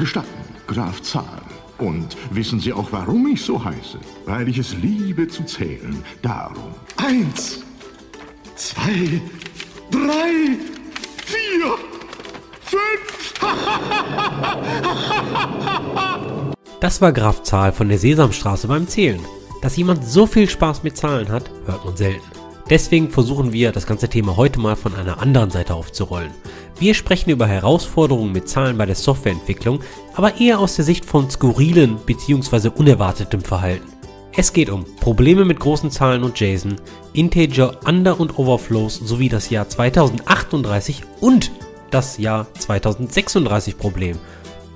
Gestatten, Graf Zahn. Und wissen Sie auch, warum ich so heiße? Weil ich es liebe zu zählen. Darum. Eins, zwei, drei, vier, fünf. das war Graf Zahl von der Sesamstraße beim Zählen. Dass jemand so viel Spaß mit Zahlen hat, hört man selten. Deswegen versuchen wir, das ganze Thema heute mal von einer anderen Seite aufzurollen. Wir sprechen über Herausforderungen mit Zahlen bei der Softwareentwicklung, aber eher aus der Sicht von skurrilen bzw. unerwartetem Verhalten. Es geht um Probleme mit großen Zahlen und JSON, Integer, Under- und Overflows sowie das Jahr 2038 und das Jahr 2036 Problem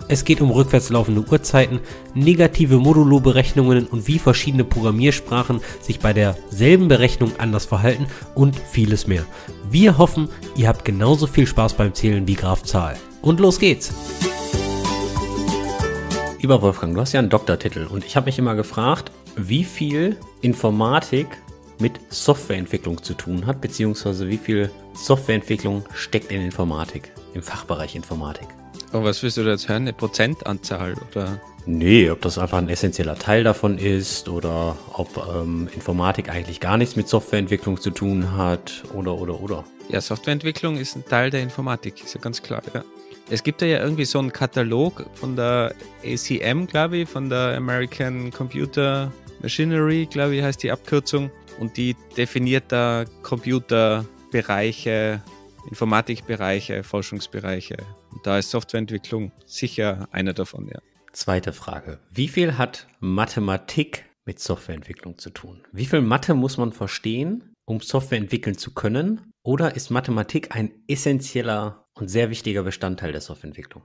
es geht um rückwärtslaufende Uhrzeiten, negative Modulo-Berechnungen und wie verschiedene Programmiersprachen sich bei derselben Berechnung anders verhalten und vieles mehr. Wir hoffen, ihr habt genauso viel Spaß beim Zählen wie Graf Zahl. Und los geht's! Lieber Wolfgang, du hast ja einen Doktortitel und ich habe mich immer gefragt, wie viel Informatik mit Softwareentwicklung zu tun hat, beziehungsweise wie viel Softwareentwicklung steckt in Informatik, im Fachbereich Informatik. Und was willst du da jetzt hören? Eine Prozentanzahl oder? Nee, ob das einfach ein essentieller Teil davon ist oder ob ähm, Informatik eigentlich gar nichts mit Softwareentwicklung zu tun hat oder oder oder. Ja, Softwareentwicklung ist ein Teil der Informatik, ist ja ganz klar. Ja. Es gibt da ja irgendwie so einen Katalog von der ACM, glaube ich, von der American Computer Machinery, glaube ich, heißt die Abkürzung. Und die definiert da Computerbereiche, Informatikbereiche, Forschungsbereiche da ist Softwareentwicklung sicher einer davon, ja. Zweite Frage. Wie viel hat Mathematik mit Softwareentwicklung zu tun? Wie viel Mathe muss man verstehen, um Software entwickeln zu können? Oder ist Mathematik ein essentieller und sehr wichtiger Bestandteil der Softwareentwicklung?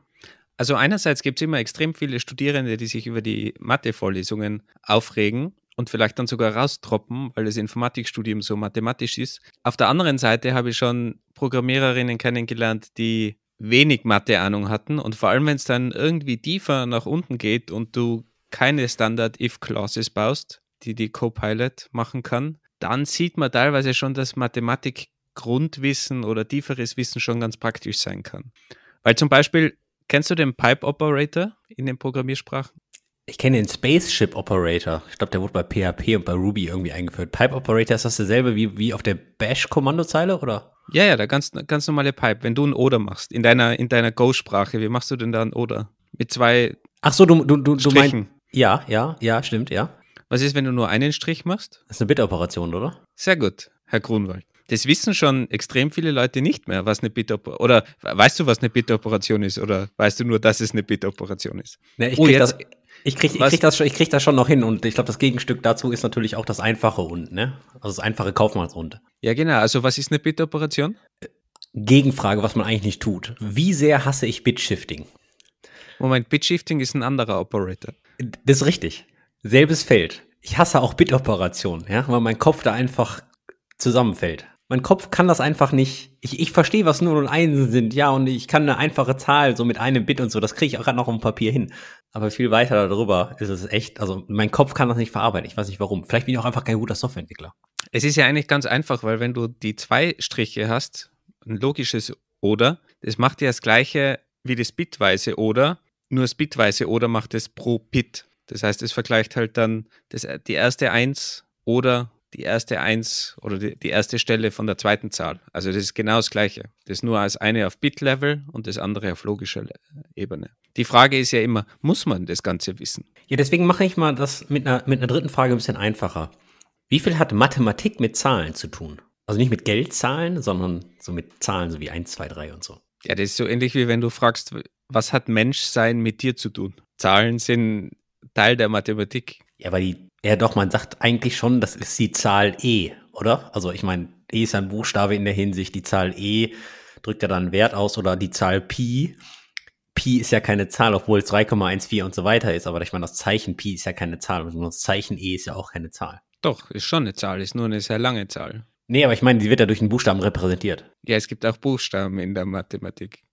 Also einerseits gibt es immer extrem viele Studierende, die sich über die Mathe-Vorlesungen aufregen und vielleicht dann sogar raustroppen, weil das Informatikstudium so mathematisch ist. Auf der anderen Seite habe ich schon Programmiererinnen kennengelernt, die wenig Mathe-Ahnung hatten und vor allem, wenn es dann irgendwie tiefer nach unten geht und du keine Standard-If-Clauses baust, die die Copilot machen kann, dann sieht man teilweise schon, dass Mathematik-Grundwissen oder tieferes Wissen schon ganz praktisch sein kann. Weil zum Beispiel, kennst du den Pipe Operator in den Programmiersprachen? Ich kenne den Spaceship Operator. Ich glaube, der wurde bei PHP und bei Ruby irgendwie eingeführt. Pipe Operator ist das dasselbe wie, wie auf der Bash-Kommandozeile, oder? Ja, ja, der ganz, ganz normale Pipe. Wenn du ein Oder machst, in deiner, in deiner Go-Sprache, wie machst du denn da ein Oder? Mit zwei. Ach so, du, du, du, du meinst. Ja, ja, ja, stimmt, ja. Was ist, wenn du nur einen Strich machst? Das ist eine Bit-Operation, oder? Sehr gut, Herr Grunwald. Das wissen schon extrem viele Leute nicht mehr, was eine Bit-Operation Oder weißt du, was eine Bit-Operation ist? Oder weißt du nur, dass es eine Bit-Operation ist? Na, ne, ich oh, jetzt, das, ich krieg, ich krieg, das, schon, ich krieg das schon noch hin und ich glaube, das Gegenstück dazu ist natürlich auch das einfache und, ne? Also das einfache Kaufmannsund. Ja, genau. Also was ist eine Bit-Operation? Äh, Gegenfrage, was man eigentlich nicht tut. Wie sehr hasse ich Bit-Shifting? Moment, Bit-Shifting ist ein anderer Operator. Äh, das ist richtig. Selbes Feld. Ich hasse auch Bit-Operationen, ja, weil mein Kopf da einfach zusammenfällt. Mein Kopf kann das einfach nicht. Ich, ich verstehe, was 0 und 1 sind, ja, und ich kann eine einfache Zahl so mit einem Bit und so, das kriege ich auch gerade noch auf dem Papier hin. Aber viel weiter darüber ist es echt, also mein Kopf kann das nicht verarbeiten. Ich weiß nicht warum. Vielleicht bin ich auch einfach kein guter Softwareentwickler. Es ist ja eigentlich ganz einfach, weil wenn du die zwei Striche hast, ein logisches oder, das macht ja das gleiche wie das bitweise oder, nur das bitweise oder macht es pro Bit. Das heißt, es vergleicht halt dann das, die erste Eins oder die erste Eins oder die, die, erste Stelle von der zweiten Zahl. Also das ist genau das Gleiche. Das nur als eine auf Bit-Level und das andere auf logischer Ebene. Die Frage ist ja immer, muss man das Ganze wissen? Ja, deswegen mache ich mal das mit einer, mit einer dritten Frage ein bisschen einfacher. Wie viel hat Mathematik mit Zahlen zu tun? Also nicht mit Geldzahlen, sondern so mit Zahlen, so wie 1, 2, 3 und so. Ja, das ist so ähnlich wie wenn du fragst, was hat Menschsein mit dir zu tun? Zahlen sind Teil der Mathematik. Ja, weil die ja, doch, man sagt eigentlich schon, das ist die Zahl E, oder? Also ich meine, E ist ein Buchstabe in der Hinsicht, die Zahl E drückt ja dann einen Wert aus oder die Zahl Pi. Pi ist ja keine Zahl, obwohl es 3,14 und so weiter ist, aber ich meine, das Zeichen Pi ist ja keine Zahl und das Zeichen E ist ja auch keine Zahl. Doch, ist schon eine Zahl, ist nur eine sehr lange Zahl. Nee, aber ich meine, die wird ja durch einen Buchstaben repräsentiert. Ja, es gibt auch Buchstaben in der Mathematik.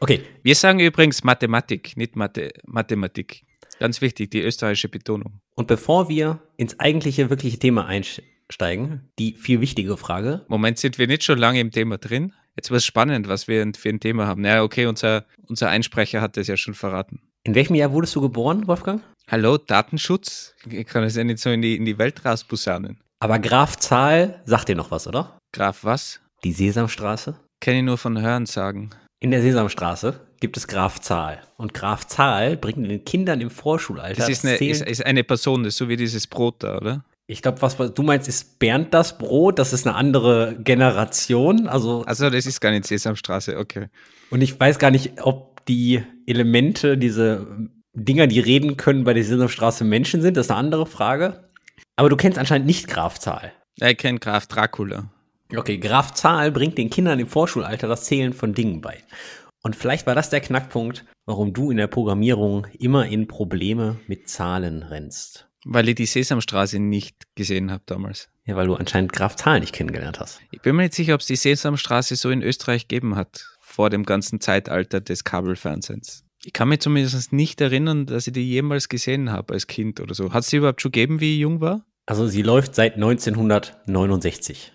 Okay. Wir sagen übrigens Mathematik, nicht Mathe Mathematik. Ganz wichtig, die österreichische Betonung. Und bevor wir ins eigentliche, wirkliche Thema einsteigen, die viel wichtigere Frage. Moment, sind wir nicht schon lange im Thema drin? Jetzt wird es spannend, was wir für ein Thema haben. Naja, okay, unser, unser Einsprecher hat das ja schon verraten. In welchem Jahr wurdest du geboren, Wolfgang? Hallo, Datenschutz? Ich kann das ja nicht so in die, in die Welt rausbussanen. Aber Graf Zahl sagt dir noch was, oder? Graf was? Die Sesamstraße? Kenne ich nur von Hörensagen. In der Sesamstraße gibt es Graf Zahl. Und Graf Zahl bringt den Kindern im Vorschulalter. Das ist eine, ist, ist eine Person, das ist so wie dieses Brot da, oder? Ich glaube, was, was, du meinst, ist Bernd das Brot. Das ist eine andere Generation. Also, also das ist gar nicht Sesamstraße, okay. Und ich weiß gar nicht, ob die Elemente, diese Dinger, die reden können, bei der Sesamstraße Menschen sind. Das ist eine andere Frage. Aber du kennst anscheinend nicht Graf Zahl. Er kennt Graf Dracula. Okay, Graf Zahl bringt den Kindern im Vorschulalter das Zählen von Dingen bei. Und vielleicht war das der Knackpunkt, warum du in der Programmierung immer in Probleme mit Zahlen rennst. Weil ich die Sesamstraße nicht gesehen habe damals. Ja, weil du anscheinend Graf Zahl nicht kennengelernt hast. Ich bin mir nicht sicher, ob es die Sesamstraße so in Österreich gegeben hat, vor dem ganzen Zeitalter des Kabelfernsehens. Ich kann mich zumindest nicht erinnern, dass ich die jemals gesehen habe als Kind oder so. Hat es die überhaupt schon gegeben, wie ich jung war? Also sie läuft seit 1969.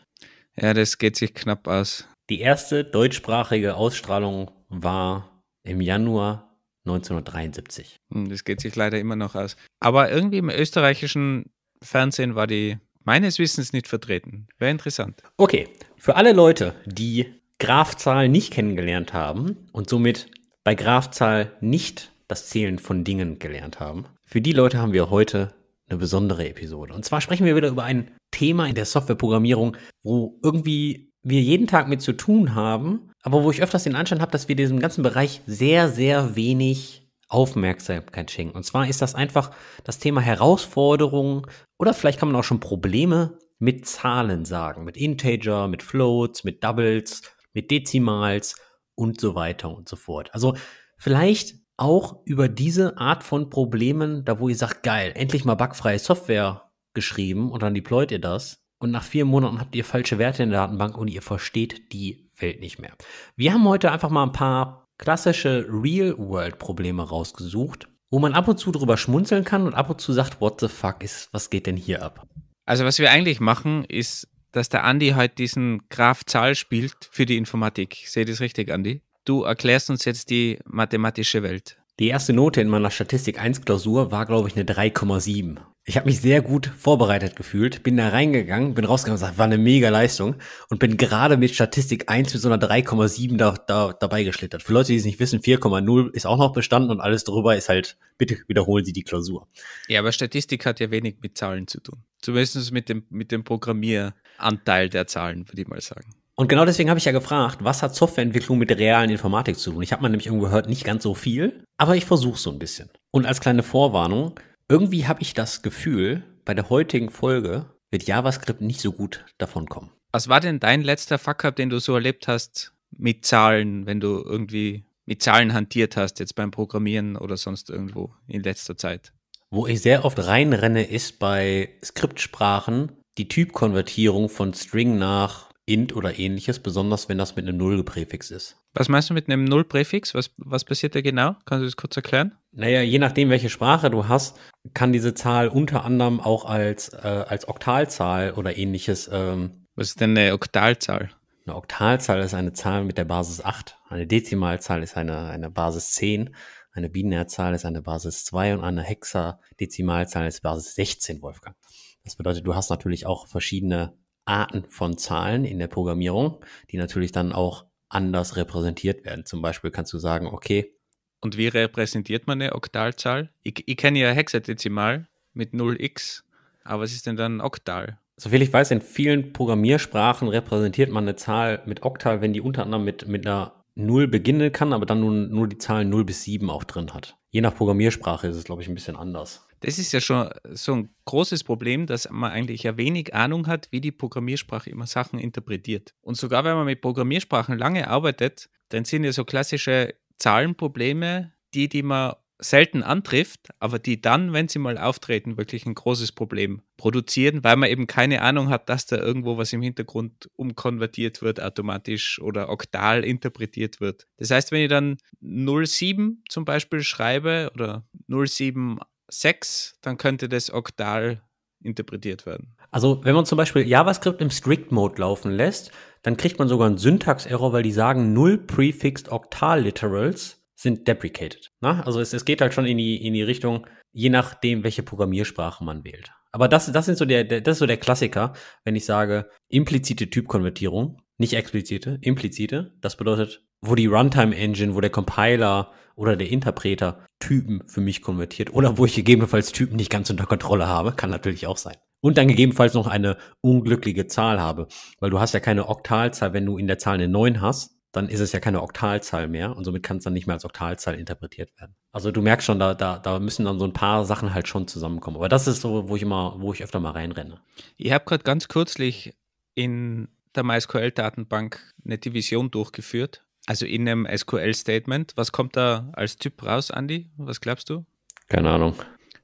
Ja, das geht sich knapp aus. Die erste deutschsprachige Ausstrahlung war im Januar 1973. Hm, das geht sich leider immer noch aus. Aber irgendwie im österreichischen Fernsehen war die meines Wissens nicht vertreten. Wäre interessant. Okay, für alle Leute, die Grafzahl nicht kennengelernt haben und somit bei Grafzahl nicht das Zählen von Dingen gelernt haben, für die Leute haben wir heute eine besondere Episode. Und zwar sprechen wir wieder über ein Thema in der Softwareprogrammierung, wo irgendwie wir jeden Tag mit zu tun haben, aber wo ich öfters den Anschein habe, dass wir diesem ganzen Bereich sehr, sehr wenig Aufmerksamkeit schenken. Und zwar ist das einfach das Thema Herausforderungen oder vielleicht kann man auch schon Probleme mit Zahlen sagen, mit Integer, mit Floats, mit Doubles, mit Dezimals und so weiter und so fort. Also vielleicht auch über diese Art von Problemen, da wo ihr sagt, geil, endlich mal bugfreie Software geschrieben und dann deployt ihr das. Und nach vier Monaten habt ihr falsche Werte in der Datenbank und ihr versteht die Welt nicht mehr. Wir haben heute einfach mal ein paar klassische Real-World-Probleme rausgesucht, wo man ab und zu drüber schmunzeln kann und ab und zu sagt, what the fuck ist, was geht denn hier ab? Also was wir eigentlich machen, ist, dass der Andi heute halt diesen Graph Zahl spielt für die Informatik. Seht ihr das richtig, Andi? du erklärst uns jetzt die mathematische Welt. Die erste Note in meiner Statistik 1 Klausur war, glaube ich, eine 3,7. Ich habe mich sehr gut vorbereitet gefühlt, bin da reingegangen, bin rausgegangen und gesagt, war eine mega Leistung und bin gerade mit Statistik 1 mit so einer 3,7 da, da, dabei geschlittert. Für Leute, die es nicht wissen, 4,0 ist auch noch bestanden und alles drüber ist halt, bitte wiederholen Sie die Klausur. Ja, aber Statistik hat ja wenig mit Zahlen zu tun. Zumindest mit dem, mit dem Programmieranteil der Zahlen, würde ich mal sagen. Und genau deswegen habe ich ja gefragt, was hat Softwareentwicklung mit der realen Informatik zu tun? Ich habe mal nämlich irgendwo gehört, nicht ganz so viel, aber ich versuche so ein bisschen. Und als kleine Vorwarnung, irgendwie habe ich das Gefühl, bei der heutigen Folge wird JavaScript nicht so gut davon kommen. Was war denn dein letzter Fuck-up, den du so erlebt hast mit Zahlen, wenn du irgendwie mit Zahlen hantiert hast, jetzt beim Programmieren oder sonst irgendwo in letzter Zeit? Wo ich sehr oft reinrenne, ist bei Skriptsprachen die Typkonvertierung von String nach int oder ähnliches, besonders wenn das mit einem Null-Präfix ist. Was meinst du mit einem Null-Präfix? Was, was passiert da genau? Kannst du das kurz erklären? Naja, je nachdem, welche Sprache du hast, kann diese Zahl unter anderem auch als, äh, als Oktalzahl oder ähnliches. Ähm, was ist denn eine Oktalzahl? Eine Oktalzahl ist eine Zahl mit der Basis 8, eine Dezimalzahl ist eine, eine Basis 10, eine Binärzahl ist eine Basis 2 und eine Hexadezimalzahl ist Basis 16, Wolfgang. Das bedeutet, du hast natürlich auch verschiedene Arten von Zahlen in der Programmierung, die natürlich dann auch anders repräsentiert werden. Zum Beispiel kannst du sagen, okay. Und wie repräsentiert man eine Oktalzahl? Ich, ich kenne ja Hexadezimal mit 0x, aber was ist denn dann Oktal? Soviel ich weiß, in vielen Programmiersprachen repräsentiert man eine Zahl mit Oktal, wenn die unter anderem mit, mit einer 0 beginnen kann, aber dann nur, nur die Zahlen 0 bis 7 auch drin hat. Je nach Programmiersprache ist es, glaube ich, ein bisschen anders. Das ist ja schon so ein großes Problem, dass man eigentlich ja wenig Ahnung hat, wie die Programmiersprache immer Sachen interpretiert. Und sogar wenn man mit Programmiersprachen lange arbeitet, dann sind ja so klassische Zahlenprobleme, die, die man selten antrifft, aber die dann, wenn sie mal auftreten, wirklich ein großes Problem produzieren, weil man eben keine Ahnung hat, dass da irgendwo was im Hintergrund umkonvertiert wird automatisch oder oktal interpretiert wird. Das heißt, wenn ich dann 07 zum Beispiel schreibe oder 07 6, dann könnte das oktal interpretiert werden. Also wenn man zum Beispiel JavaScript im Strict-Mode laufen lässt, dann kriegt man sogar einen Syntax-Error, weil die sagen, null prefixed oktal literals sind deprecated. Na? Also es, es, geht halt schon in die, in die Richtung, je nachdem, welche Programmiersprache man wählt. Aber das, das, sind so der, der, das ist so der Klassiker, wenn ich sage, implizite Typkonvertierung, nicht explizite, implizite. Das bedeutet, wo die Runtime Engine, wo der Compiler oder der Interpreter Typen für mich konvertiert oder wo ich gegebenenfalls Typen nicht ganz unter Kontrolle habe, kann natürlich auch sein. Und dann gegebenenfalls noch eine unglückliche Zahl habe, weil du hast ja keine Oktalzahl, wenn du in der Zahl eine 9 hast, dann ist es ja keine Oktalzahl mehr und somit kann es dann nicht mehr als Oktalzahl interpretiert werden. Also du merkst schon, da, da, da müssen dann so ein paar Sachen halt schon zusammenkommen. Aber das ist so, wo ich immer, wo ich öfter mal reinrenne. Ihr habt gerade ganz kürzlich in der MySQL-Datenbank eine Division durchgeführt, also in einem SQL-Statement. Was kommt da als Typ raus, Andy? Was glaubst du? Keine Ahnung.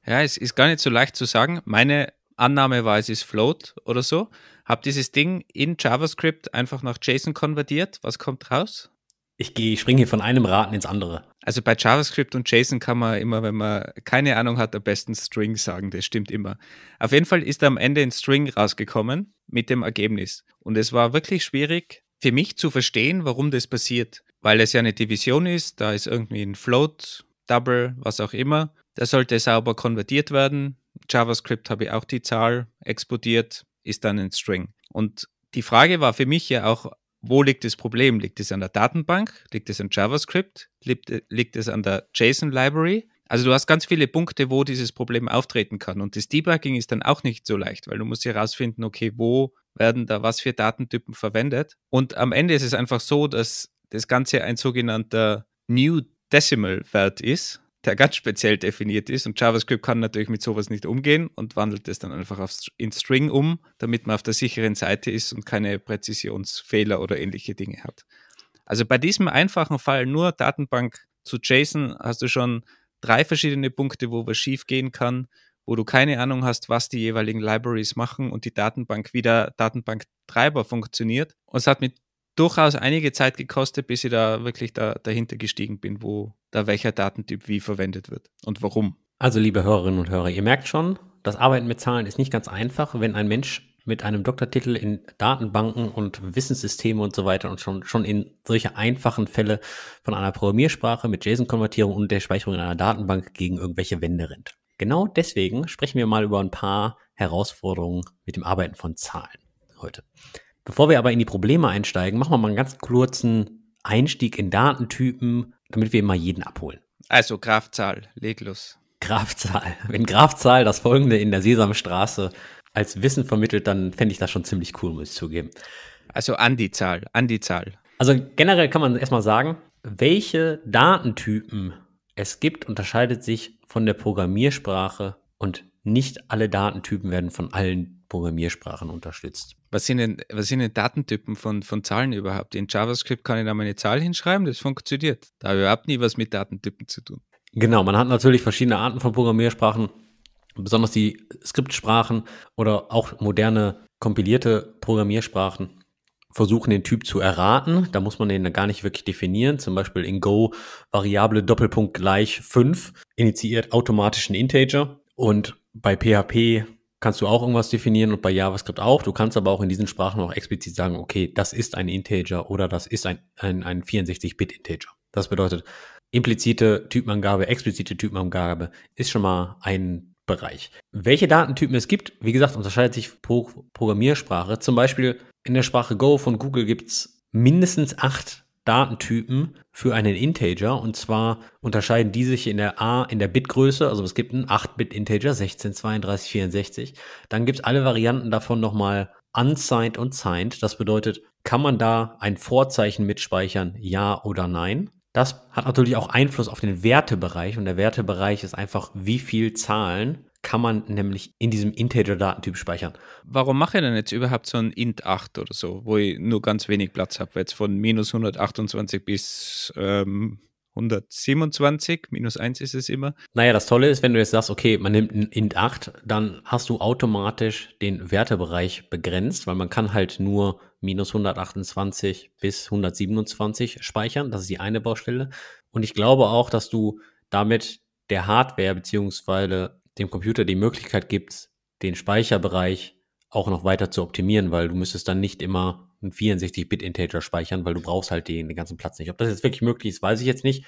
Ja, es ist gar nicht so leicht zu sagen. Meine Annahme war, es ist Float oder so. Hab dieses Ding in JavaScript einfach nach JSON konvertiert. Was kommt raus? Ich, gehe, ich springe hier von einem Raten ins andere. Also bei JavaScript und JSON kann man immer, wenn man keine Ahnung hat, am besten String sagen. Das stimmt immer. Auf jeden Fall ist am Ende ein String rausgekommen mit dem Ergebnis. Und es war wirklich schwierig für mich zu verstehen, warum das passiert. Weil es ja eine Division ist, da ist irgendwie ein Float, Double, was auch immer. Da sollte sauber konvertiert werden. JavaScript habe ich auch die Zahl exportiert, ist dann ein String. Und die Frage war für mich ja auch, wo liegt das Problem? Liegt es an der Datenbank? Liegt es an JavaScript? Äh, liegt, liegt es an der JSON Library? Also du hast ganz viele Punkte, wo dieses Problem auftreten kann. Und das Debugging ist dann auch nicht so leicht, weil du musst herausfinden, okay, wo werden da was für Datentypen verwendet? Und am Ende ist es einfach so, dass das Ganze ein sogenannter New Decimal Wert ist der ganz speziell definiert ist. Und JavaScript kann natürlich mit sowas nicht umgehen und wandelt es dann einfach auf, in String um, damit man auf der sicheren Seite ist und keine Präzisionsfehler oder ähnliche Dinge hat. Also bei diesem einfachen Fall nur Datenbank zu JSON hast du schon drei verschiedene Punkte, wo was schief gehen kann, wo du keine Ahnung hast, was die jeweiligen Libraries machen und die Datenbank wieder Datenbanktreiber funktioniert. Und es hat mit durchaus einige Zeit gekostet, bis ich da wirklich da, dahinter gestiegen bin, wo da welcher Datentyp wie verwendet wird und warum. Also, liebe Hörerinnen und Hörer, ihr merkt schon, das Arbeiten mit Zahlen ist nicht ganz einfach, wenn ein Mensch mit einem Doktortitel in Datenbanken und Wissenssysteme und so weiter und schon, schon in solche einfachen Fälle von einer Programmiersprache mit JSON-Konvertierung und der Speicherung in einer Datenbank gegen irgendwelche Wände rennt. Genau deswegen sprechen wir mal über ein paar Herausforderungen mit dem Arbeiten von Zahlen heute. Bevor wir aber in die Probleme einsteigen, machen wir mal einen ganz kurzen Einstieg in Datentypen, damit wir immer jeden abholen. Also Grafzahl, leg los. Grafzahl. Wenn Grafzahl das folgende in der Sesamstraße als Wissen vermittelt, dann fände ich das schon ziemlich cool, muss ich zugeben. Also an die Zahl, an die Zahl. Also generell kann man erstmal sagen, welche Datentypen es gibt, unterscheidet sich von der Programmiersprache und nicht alle Datentypen werden von allen Programmiersprachen unterstützt was sind denn, was sind denn Datentypen von, von Zahlen überhaupt? In JavaScript kann ich da meine Zahl hinschreiben, das funktioniert. Da habe ich überhaupt nie was mit Datentypen zu tun. Genau, man hat natürlich verschiedene Arten von Programmiersprachen, besonders die Skriptsprachen oder auch moderne kompilierte Programmiersprachen versuchen, den Typ zu erraten. Da muss man den gar nicht wirklich definieren. Zum Beispiel in Go Variable Doppelpunkt gleich 5 initiiert automatisch einen Integer und bei PHP kannst du auch irgendwas definieren und bei JavaScript auch. Du kannst aber auch in diesen Sprachen auch explizit sagen, okay, das ist ein Integer oder das ist ein, ein, ein 64-Bit-Integer. Das bedeutet, implizite Typenangabe, explizite Typenangabe ist schon mal ein Bereich. Welche Datentypen es gibt, wie gesagt, unterscheidet sich pro Programmiersprache. Zum Beispiel in der Sprache Go von Google gibt es mindestens acht Datentypen für einen Integer. Und zwar unterscheiden die sich in der A, in der Bitgröße. Also es gibt einen 8-Bit-Integer, 16, 32, 64. Dann gibt es alle Varianten davon nochmal unsigned und signed. Das bedeutet, kann man da ein Vorzeichen mitspeichern, ja oder nein? Das hat natürlich auch Einfluss auf den Wertebereich und der Wertebereich ist einfach, wie viel Zahlen kann man nämlich in diesem Integer-Datentyp speichern. Warum mache ich denn jetzt überhaupt so ein int 8 oder so, wo ich nur ganz wenig Platz habe, weil jetzt von minus 128 bis ähm, 127, minus 1 ist es immer. Naja, das Tolle ist, wenn du jetzt sagst, okay, man nimmt ein int 8, dann hast du automatisch den Wertebereich begrenzt, weil man kann halt nur minus 128 bis 127 speichern. Das ist die eine Baustelle. Und ich glaube auch, dass du damit der Hardware bzw dem Computer die Möglichkeit gibt, den Speicherbereich auch noch weiter zu optimieren, weil du müsstest dann nicht immer einen 64-Bit-Integer speichern, weil du brauchst halt den, den ganzen Platz nicht. Ob das jetzt wirklich möglich ist, weiß ich jetzt nicht.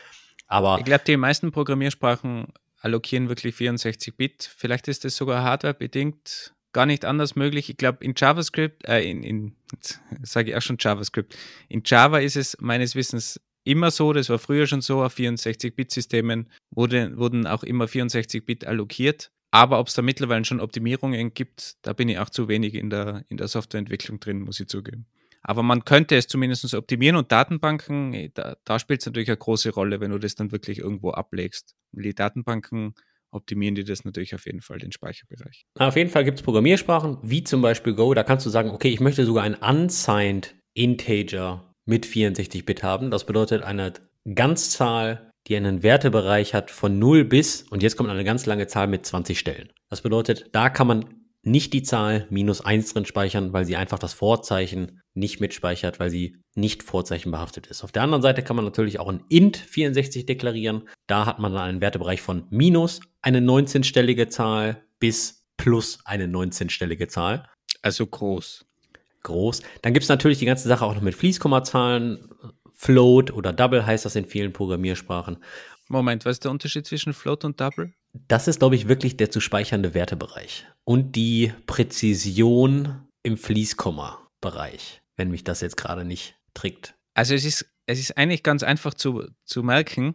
Aber ich glaube, die meisten Programmiersprachen allokieren wirklich 64-Bit. Vielleicht ist das sogar hardwarebedingt gar nicht anders möglich. Ich glaube, in JavaScript, äh, in, in sage ich auch schon JavaScript, in Java ist es meines Wissens immer so, das war früher schon so, auf 64-Bit-Systemen wurde, wurden auch immer 64-Bit allokiert. Aber ob es da mittlerweile schon Optimierungen gibt, da bin ich auch zu wenig in der, in der Softwareentwicklung drin, muss ich zugeben. Aber man könnte es zumindest optimieren und Datenbanken, eh, da, da spielt es natürlich eine große Rolle, wenn du das dann wirklich irgendwo ablegst. Die Datenbanken optimieren dir das natürlich auf jeden Fall, den Speicherbereich. Auf jeden Fall gibt es Programmiersprachen, wie zum Beispiel Go, da kannst du sagen, okay, ich möchte sogar einen unsigned Integer mit 64-Bit haben. Das bedeutet eine Ganzzahl, die einen Wertebereich hat von 0 bis, und jetzt kommt eine ganz lange Zahl mit 20 Stellen. Das bedeutet, da kann man nicht die Zahl minus 1 drin speichern, weil sie einfach das Vorzeichen nicht mitspeichert, weil sie nicht vorzeichenbehaftet ist. Auf der anderen Seite kann man natürlich auch ein int 64 deklarieren. Da hat man dann einen Wertebereich von minus eine 19-stellige Zahl bis plus eine 19-stellige Zahl. Also groß groß. Dann gibt es natürlich die ganze Sache auch noch mit Fließkommazahlen. Float oder Double heißt das in vielen Programmiersprachen. Moment, was ist der Unterschied zwischen Float und Double? Das ist, glaube ich, wirklich der zu speichernde Wertebereich und die Präzision im Fließkomma-Bereich, wenn mich das jetzt gerade nicht trickt. Also es ist, es ist eigentlich ganz einfach zu, zu merken,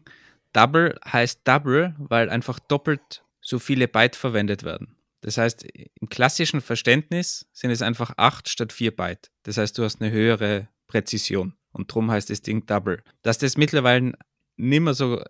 Double heißt Double, weil einfach doppelt so viele Byte verwendet werden. Das heißt, im klassischen Verständnis sind es einfach 8 statt 4 Byte. Das heißt, du hast eine höhere Präzision und darum heißt das Ding Double. Dass das mittlerweile nicht mehr so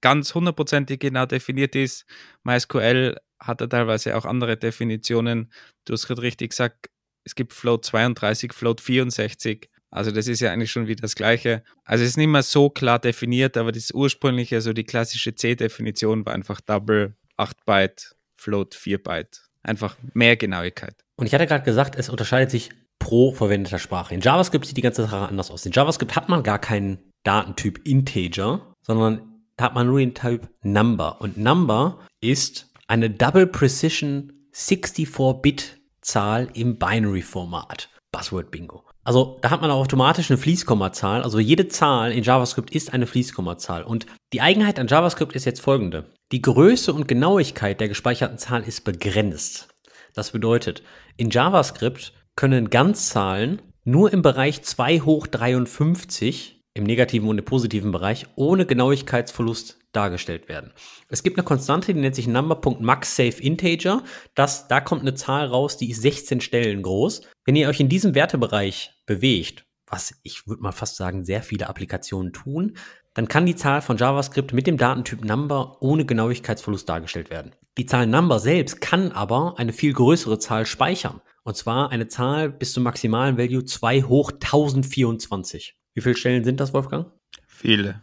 ganz hundertprozentig genau definiert ist, MySQL hat da teilweise auch andere Definitionen. Du hast gerade richtig gesagt, es gibt Float 32, Float 64. Also das ist ja eigentlich schon wieder das Gleiche. Also es ist nicht mehr so klar definiert, aber das ursprüngliche, so also die klassische C-Definition war einfach Double, 8 Byte Float 4 Byte. Einfach mehr Genauigkeit. Und ich hatte gerade gesagt, es unterscheidet sich pro verwendeter Sprache. In JavaScript sieht die ganze Sache anders aus. In JavaScript hat man gar keinen Datentyp Integer, sondern hat man nur den Typ Number. Und Number ist eine Double Precision 64-Bit-Zahl im Binary-Format. Buzzword Bingo. Also da hat man auch automatisch eine Fließkommazahl. Also jede Zahl in JavaScript ist eine Fließkommazahl. Und die Eigenheit an JavaScript ist jetzt folgende. Die Größe und Genauigkeit der gespeicherten Zahl ist begrenzt. Das bedeutet, in JavaScript können Ganzzahlen nur im Bereich 2 hoch 53 im negativen und im positiven Bereich ohne Genauigkeitsverlust dargestellt werden. Es gibt eine Konstante, die nennt sich Number.maxSafeInteger. Das, da kommt eine Zahl raus, die ist 16 Stellen groß. Wenn ihr euch in diesem Wertebereich bewegt, was ich würde mal fast sagen, sehr viele Applikationen tun, dann kann die Zahl von JavaScript mit dem Datentyp Number ohne Genauigkeitsverlust dargestellt werden. Die Zahl Number selbst kann aber eine viel größere Zahl speichern. Und zwar eine Zahl bis zum maximalen Value 2 hoch 1024. Wie viele Stellen sind das, Wolfgang? Viele.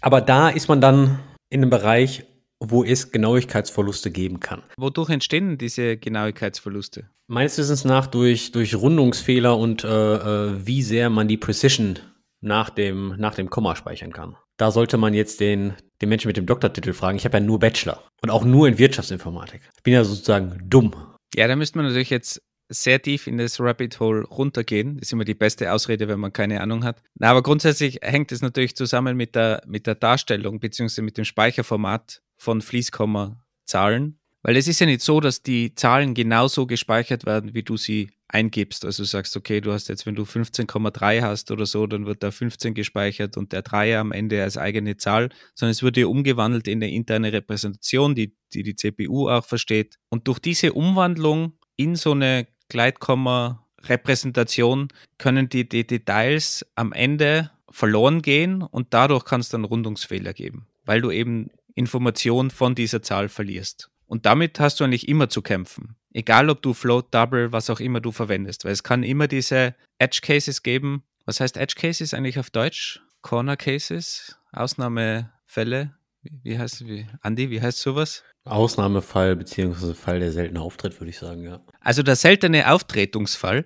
Aber da ist man dann in einem Bereich, wo es Genauigkeitsverluste geben kann. Wodurch entstehen diese Genauigkeitsverluste? Meines Wissens nach durch, durch Rundungsfehler und äh, äh wie sehr man die Precision nach dem, nach dem Komma speichern kann. Da sollte man jetzt den, den Menschen mit dem Doktortitel fragen. Ich habe ja nur Bachelor und auch nur in Wirtschaftsinformatik. Ich bin ja sozusagen dumm. Ja, da müsste man natürlich jetzt sehr tief in das Rabbit Hole runtergehen. Das ist immer die beste Ausrede, wenn man keine Ahnung hat. Na, aber grundsätzlich hängt es natürlich zusammen mit der, mit der Darstellung bzw. mit dem Speicherformat von Fließkomma Zahlen weil es ist ja nicht so, dass die Zahlen genauso gespeichert werden, wie du sie eingibst. Also du sagst, okay, du hast jetzt, wenn du 15,3 hast oder so, dann wird da 15 gespeichert und der 3 am Ende als eigene Zahl, sondern es wird ja umgewandelt in eine interne Repräsentation, die, die die CPU auch versteht. Und durch diese Umwandlung in so eine Gleitkomma-Repräsentation können die, die Details am Ende verloren gehen und dadurch kann es dann Rundungsfehler geben, weil du eben Informationen von dieser Zahl verlierst. Und damit hast du eigentlich immer zu kämpfen. Egal ob du Float, Double, was auch immer du verwendest. Weil es kann immer diese Edge Cases geben. Was heißt Edge Cases eigentlich auf Deutsch? Corner Cases? Ausnahmefälle? Wie heißt, wie, Andi, wie heißt sowas? Ausnahmefall beziehungsweise Fall, der selten auftritt, würde ich sagen, ja. Also der seltene Auftretungsfall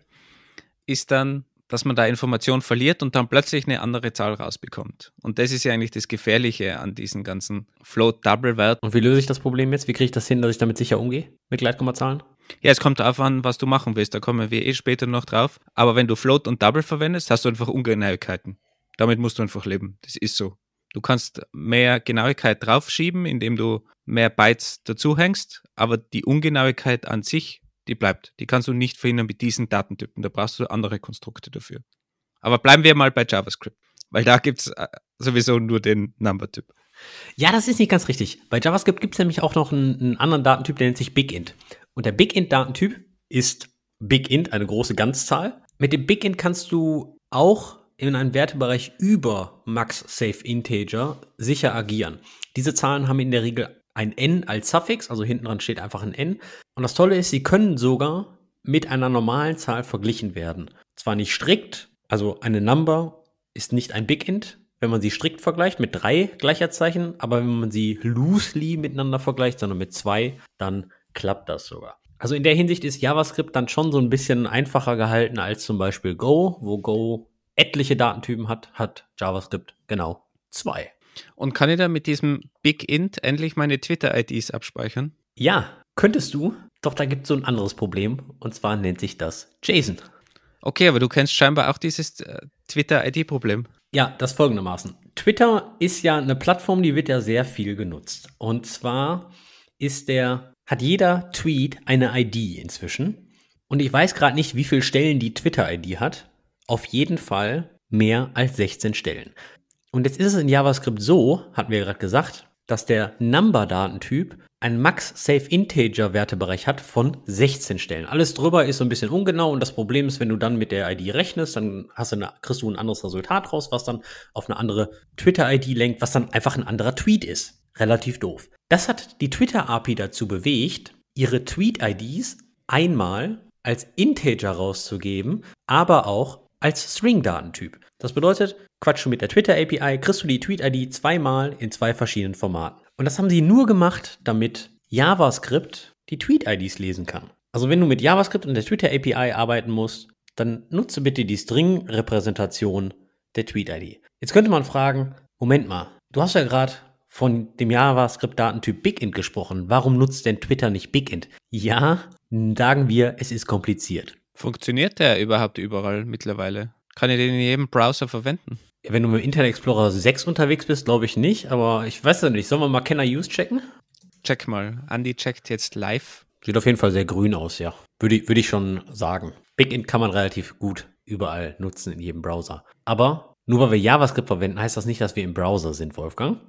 ist dann dass man da Informationen verliert und dann plötzlich eine andere Zahl rausbekommt. Und das ist ja eigentlich das Gefährliche an diesen ganzen Float-Double-Werten. Und wie löse ich das Problem jetzt? Wie kriege ich das hin, dass ich damit sicher umgehe? Mit Gleitkommazahlen? Ja, es kommt darauf an, was du machen willst. Da kommen wir eh später noch drauf. Aber wenn du Float und Double verwendest, hast du einfach Ungenauigkeiten. Damit musst du einfach leben. Das ist so. Du kannst mehr Genauigkeit draufschieben, indem du mehr Bytes dazuhängst, aber die Ungenauigkeit an sich die bleibt. Die kannst du nicht verhindern mit diesen Datentypen. Da brauchst du andere Konstrukte dafür. Aber bleiben wir mal bei JavaScript, weil da gibt es äh, sowieso nur den Number-Typ. Ja, das ist nicht ganz richtig. Bei JavaScript gibt es nämlich auch noch einen, einen anderen Datentyp, der nennt sich BigInt. Und der BigInt-Datentyp ist BigInt, eine große Ganzzahl. Mit dem BigInt kannst du auch in einem Wertebereich über MaxSafeInteger sicher agieren. Diese Zahlen haben in der Regel ein n als Suffix, also hinten dran steht einfach ein n. Und das Tolle ist, sie können sogar mit einer normalen Zahl verglichen werden. Zwar nicht strikt, also eine Number ist nicht ein Big Int, wenn man sie strikt vergleicht mit drei gleicher Zeichen, aber wenn man sie loosely miteinander vergleicht, sondern mit zwei, dann klappt das sogar. Also in der Hinsicht ist JavaScript dann schon so ein bisschen einfacher gehalten als zum Beispiel Go, wo Go etliche Datentypen hat, hat JavaScript genau zwei. Und kann ich da mit diesem Big Int endlich meine Twitter-IDs abspeichern? Ja, könntest du, doch da gibt es so ein anderes Problem und zwar nennt sich das JSON. Okay, aber du kennst scheinbar auch dieses äh, Twitter-ID-Problem. Ja, das folgendermaßen. Twitter ist ja eine Plattform, die wird ja sehr viel genutzt. Und zwar ist der, hat jeder Tweet eine ID inzwischen. Und ich weiß gerade nicht, wie viele Stellen die Twitter-ID hat. Auf jeden Fall mehr als 16 Stellen. Und jetzt ist es in JavaScript so, hatten wir gerade gesagt, dass der Number-Datentyp ein Max-Safe-Integer-Wertebereich hat von 16 Stellen. Alles drüber ist so ein bisschen ungenau und das Problem ist, wenn du dann mit der ID rechnest, dann hast du eine, kriegst du ein anderes Resultat raus, was dann auf eine andere Twitter-ID lenkt, was dann einfach ein anderer Tweet ist. Relativ doof. Das hat die Twitter-API dazu bewegt, ihre Tweet-IDs einmal als Integer rauszugeben, aber auch als String-Datentyp. Das bedeutet, quatsch du mit der Twitter-API, kriegst du die Tweet-ID zweimal in zwei verschiedenen Formaten. Und das haben sie nur gemacht, damit JavaScript die Tweet-IDs lesen kann. Also wenn du mit JavaScript und der Twitter-API arbeiten musst, dann nutze bitte die String-Repräsentation der Tweet-ID. Jetzt könnte man fragen, Moment mal, du hast ja gerade von dem JavaScript-Datentyp BigInt gesprochen. Warum nutzt denn Twitter nicht BigInt? Ja, sagen wir, es ist kompliziert. Funktioniert der überhaupt überall mittlerweile? Kann ich den in jedem Browser verwenden? Wenn du mit Internet Explorer 6 unterwegs bist, glaube ich nicht, aber ich weiß ja nicht. Sollen wir mal Can I Use checken? Check mal. Andy checkt jetzt live. Sieht auf jeden Fall sehr grün aus, ja. Würde, würde ich schon sagen. Backend kann man relativ gut überall nutzen in jedem Browser. Aber nur weil wir JavaScript verwenden, heißt das nicht, dass wir im Browser sind, Wolfgang.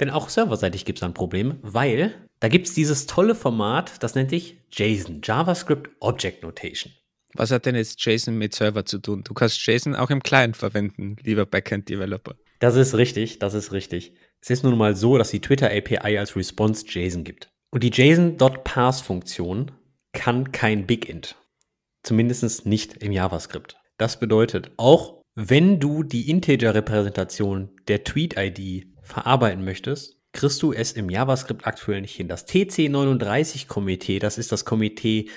Denn auch serverseitig gibt es ein Problem, weil da gibt es dieses tolle Format, das nennt sich JSON, JavaScript Object Notation. Was hat denn jetzt JSON mit Server zu tun? Du kannst JSON auch im Client verwenden, lieber Backend-Developer. Das ist richtig, das ist richtig. Es ist nun mal so, dass die Twitter-API als Response JSON gibt. Und die JSON.parse-Funktion kann kein BigInt. Zumindest nicht im JavaScript. Das bedeutet, auch wenn du die Integer-Repräsentation der Tweet-ID verarbeiten möchtest, kriegst du es im JavaScript aktuell nicht hin. Das TC39-Komitee, das ist das Komitee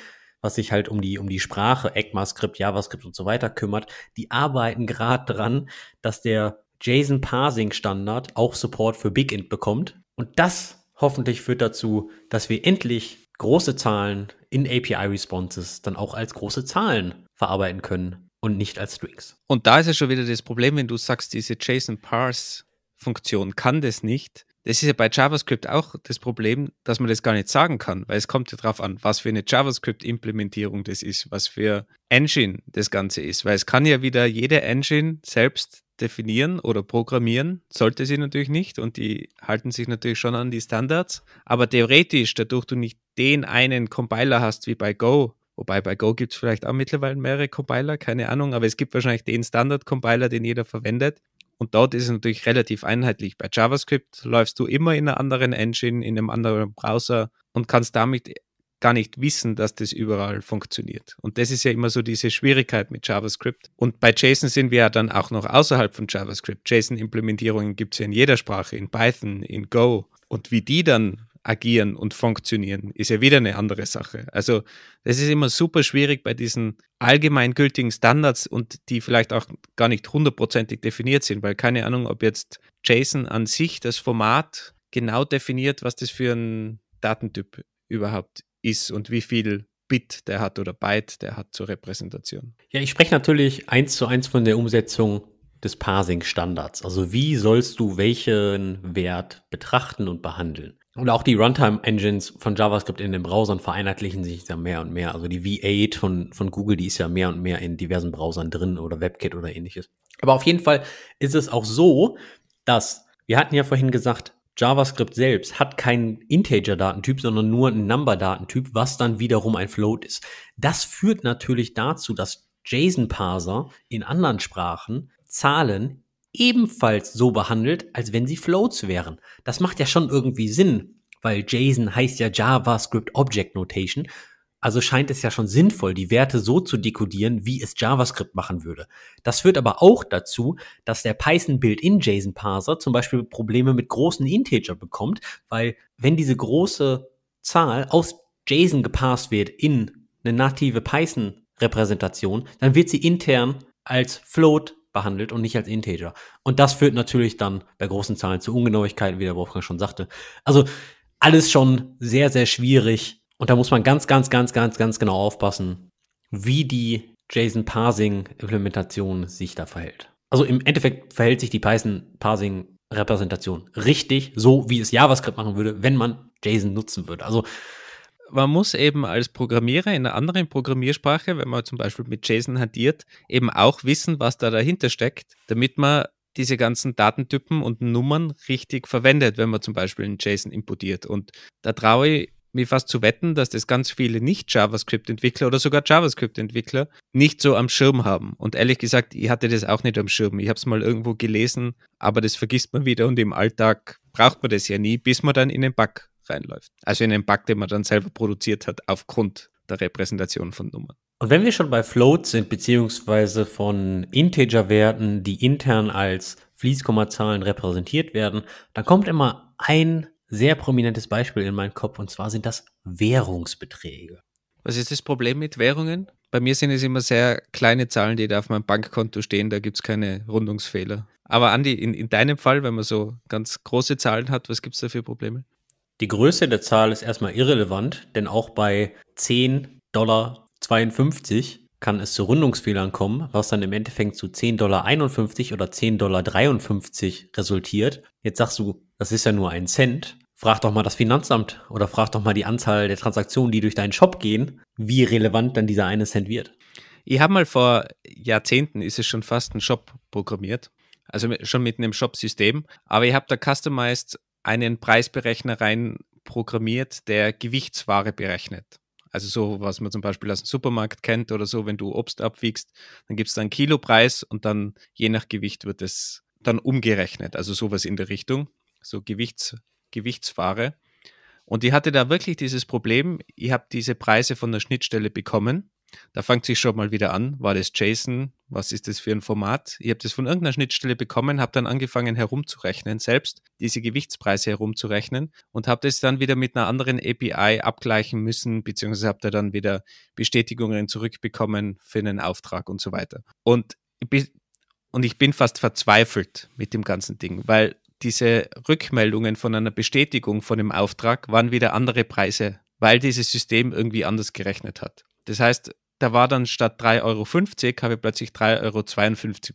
was sich halt um die, um die Sprache, ECMAScript, JavaScript und so weiter kümmert, die arbeiten gerade dran, dass der JSON Parsing Standard auch Support für BigInt bekommt. Und das hoffentlich führt dazu, dass wir endlich große Zahlen in API Responses dann auch als große Zahlen verarbeiten können und nicht als Strings. Und da ist ja schon wieder das Problem, wenn du sagst, diese JSON Parse Funktion kann das nicht, das ist ja bei JavaScript auch das Problem, dass man das gar nicht sagen kann, weil es kommt ja drauf an, was für eine JavaScript-Implementierung das ist, was für Engine das Ganze ist, weil es kann ja wieder jede Engine selbst definieren oder programmieren, sollte sie natürlich nicht und die halten sich natürlich schon an die Standards, aber theoretisch, dadurch du nicht den einen Compiler hast wie bei Go, wobei bei Go gibt es vielleicht auch mittlerweile mehrere Compiler, keine Ahnung, aber es gibt wahrscheinlich den Standard-Compiler, den jeder verwendet, und dort ist es natürlich relativ einheitlich. Bei JavaScript läufst du immer in einer anderen Engine, in einem anderen Browser und kannst damit gar nicht wissen, dass das überall funktioniert. Und das ist ja immer so diese Schwierigkeit mit JavaScript. Und bei JSON sind wir ja dann auch noch außerhalb von JavaScript. JSON-Implementierungen gibt es ja in jeder Sprache, in Python, in Go. Und wie die dann agieren und funktionieren, ist ja wieder eine andere Sache. Also das ist immer super schwierig bei diesen allgemeingültigen Standards und die vielleicht auch gar nicht hundertprozentig definiert sind, weil keine Ahnung, ob jetzt JSON an sich das Format genau definiert, was das für ein Datentyp überhaupt ist und wie viel Bit der hat oder Byte der hat zur Repräsentation. Ja, ich spreche natürlich eins zu eins von der Umsetzung des Parsing-Standards. Also wie sollst du welchen Wert betrachten und behandeln? Und auch die Runtime-Engines von JavaScript in den Browsern vereinheitlichen sich da mehr und mehr. Also die V8 von, von Google, die ist ja mehr und mehr in diversen Browsern drin oder WebKit oder ähnliches. Aber auf jeden Fall ist es auch so, dass wir hatten ja vorhin gesagt, JavaScript selbst hat keinen Integer-Datentyp, sondern nur einen Number-Datentyp, was dann wiederum ein Float ist. Das führt natürlich dazu, dass JSON-Parser in anderen Sprachen Zahlen ebenfalls so behandelt, als wenn sie Floats wären. Das macht ja schon irgendwie Sinn, weil JSON heißt ja JavaScript Object Notation. Also scheint es ja schon sinnvoll, die Werte so zu dekodieren, wie es JavaScript machen würde. Das führt aber auch dazu, dass der Python Built-in JSON Parser zum Beispiel Probleme mit großen Integer bekommt, weil wenn diese große Zahl aus JSON gepasst wird in eine native Python Repräsentation, dann wird sie intern als Float behandelt und nicht als Integer. Und das führt natürlich dann bei großen Zahlen zu Ungenauigkeiten, wie der Wolfgang schon sagte. Also alles schon sehr, sehr schwierig. Und da muss man ganz, ganz, ganz, ganz, ganz genau aufpassen, wie die JSON Parsing Implementation sich da verhält. Also im Endeffekt verhält sich die Python Parsing Repräsentation richtig, so wie es JavaScript machen würde, wenn man JSON nutzen würde. Also man muss eben als Programmierer in einer anderen Programmiersprache, wenn man zum Beispiel mit JSON hantiert, eben auch wissen, was da dahinter steckt, damit man diese ganzen Datentypen und Nummern richtig verwendet, wenn man zum Beispiel in JSON importiert. Und da traue ich mich fast zu wetten, dass das ganz viele Nicht-JavaScript-Entwickler oder sogar JavaScript-Entwickler nicht so am Schirm haben. Und ehrlich gesagt, ich hatte das auch nicht am Schirm. Ich habe es mal irgendwo gelesen, aber das vergisst man wieder und im Alltag braucht man das ja nie, bis man dann in den Bug reinläuft. Also in einen Bug, den man dann selber produziert hat, aufgrund der Repräsentation von Nummern. Und wenn wir schon bei Floats sind, beziehungsweise von Integer-Werten, die intern als Fließkommazahlen repräsentiert werden, dann kommt immer ein sehr prominentes Beispiel in meinen Kopf, und zwar sind das Währungsbeträge. Was ist das Problem mit Währungen? Bei mir sind es immer sehr kleine Zahlen, die da auf meinem Bankkonto stehen, da gibt es keine Rundungsfehler. Aber Andi, in, in deinem Fall, wenn man so ganz große Zahlen hat, was gibt es da für Probleme? Die Größe der Zahl ist erstmal irrelevant, denn auch bei 10 Dollar 52 kann es zu Rundungsfehlern kommen, was dann im Endeffekt zu 10,51 Dollar oder 10,53 Dollar resultiert. Jetzt sagst du, das ist ja nur ein Cent. Frag doch mal das Finanzamt oder frag doch mal die Anzahl der Transaktionen, die durch deinen Shop gehen, wie relevant dann dieser eine Cent wird. Ich habe mal vor Jahrzehnten, ist es schon fast, ein Shop programmiert. Also schon mit einem Shop-System. Aber ich habe da customized einen Preisberechner rein programmiert, der Gewichtsware berechnet. Also so, was man zum Beispiel aus dem Supermarkt kennt oder so, wenn du Obst abwiegst, dann gibt es da einen Kilopreis und dann je nach Gewicht wird es dann umgerechnet. Also sowas in der Richtung, so Gewichts, Gewichtsware. Und ich hatte da wirklich dieses Problem, ich habe diese Preise von der Schnittstelle bekommen da fängt sich schon mal wieder an. War das JSON? Was ist das für ein Format? Ich habe das von irgendeiner Schnittstelle bekommen, habe dann angefangen herumzurechnen, selbst diese Gewichtspreise herumzurechnen und habe das dann wieder mit einer anderen API abgleichen müssen, beziehungsweise habe da dann wieder Bestätigungen zurückbekommen für einen Auftrag und so weiter. Und, und ich bin fast verzweifelt mit dem ganzen Ding, weil diese Rückmeldungen von einer Bestätigung von dem Auftrag waren wieder andere Preise, weil dieses System irgendwie anders gerechnet hat. Das heißt, da war dann statt 3,50 Euro, habe ich plötzlich 3,52 Euro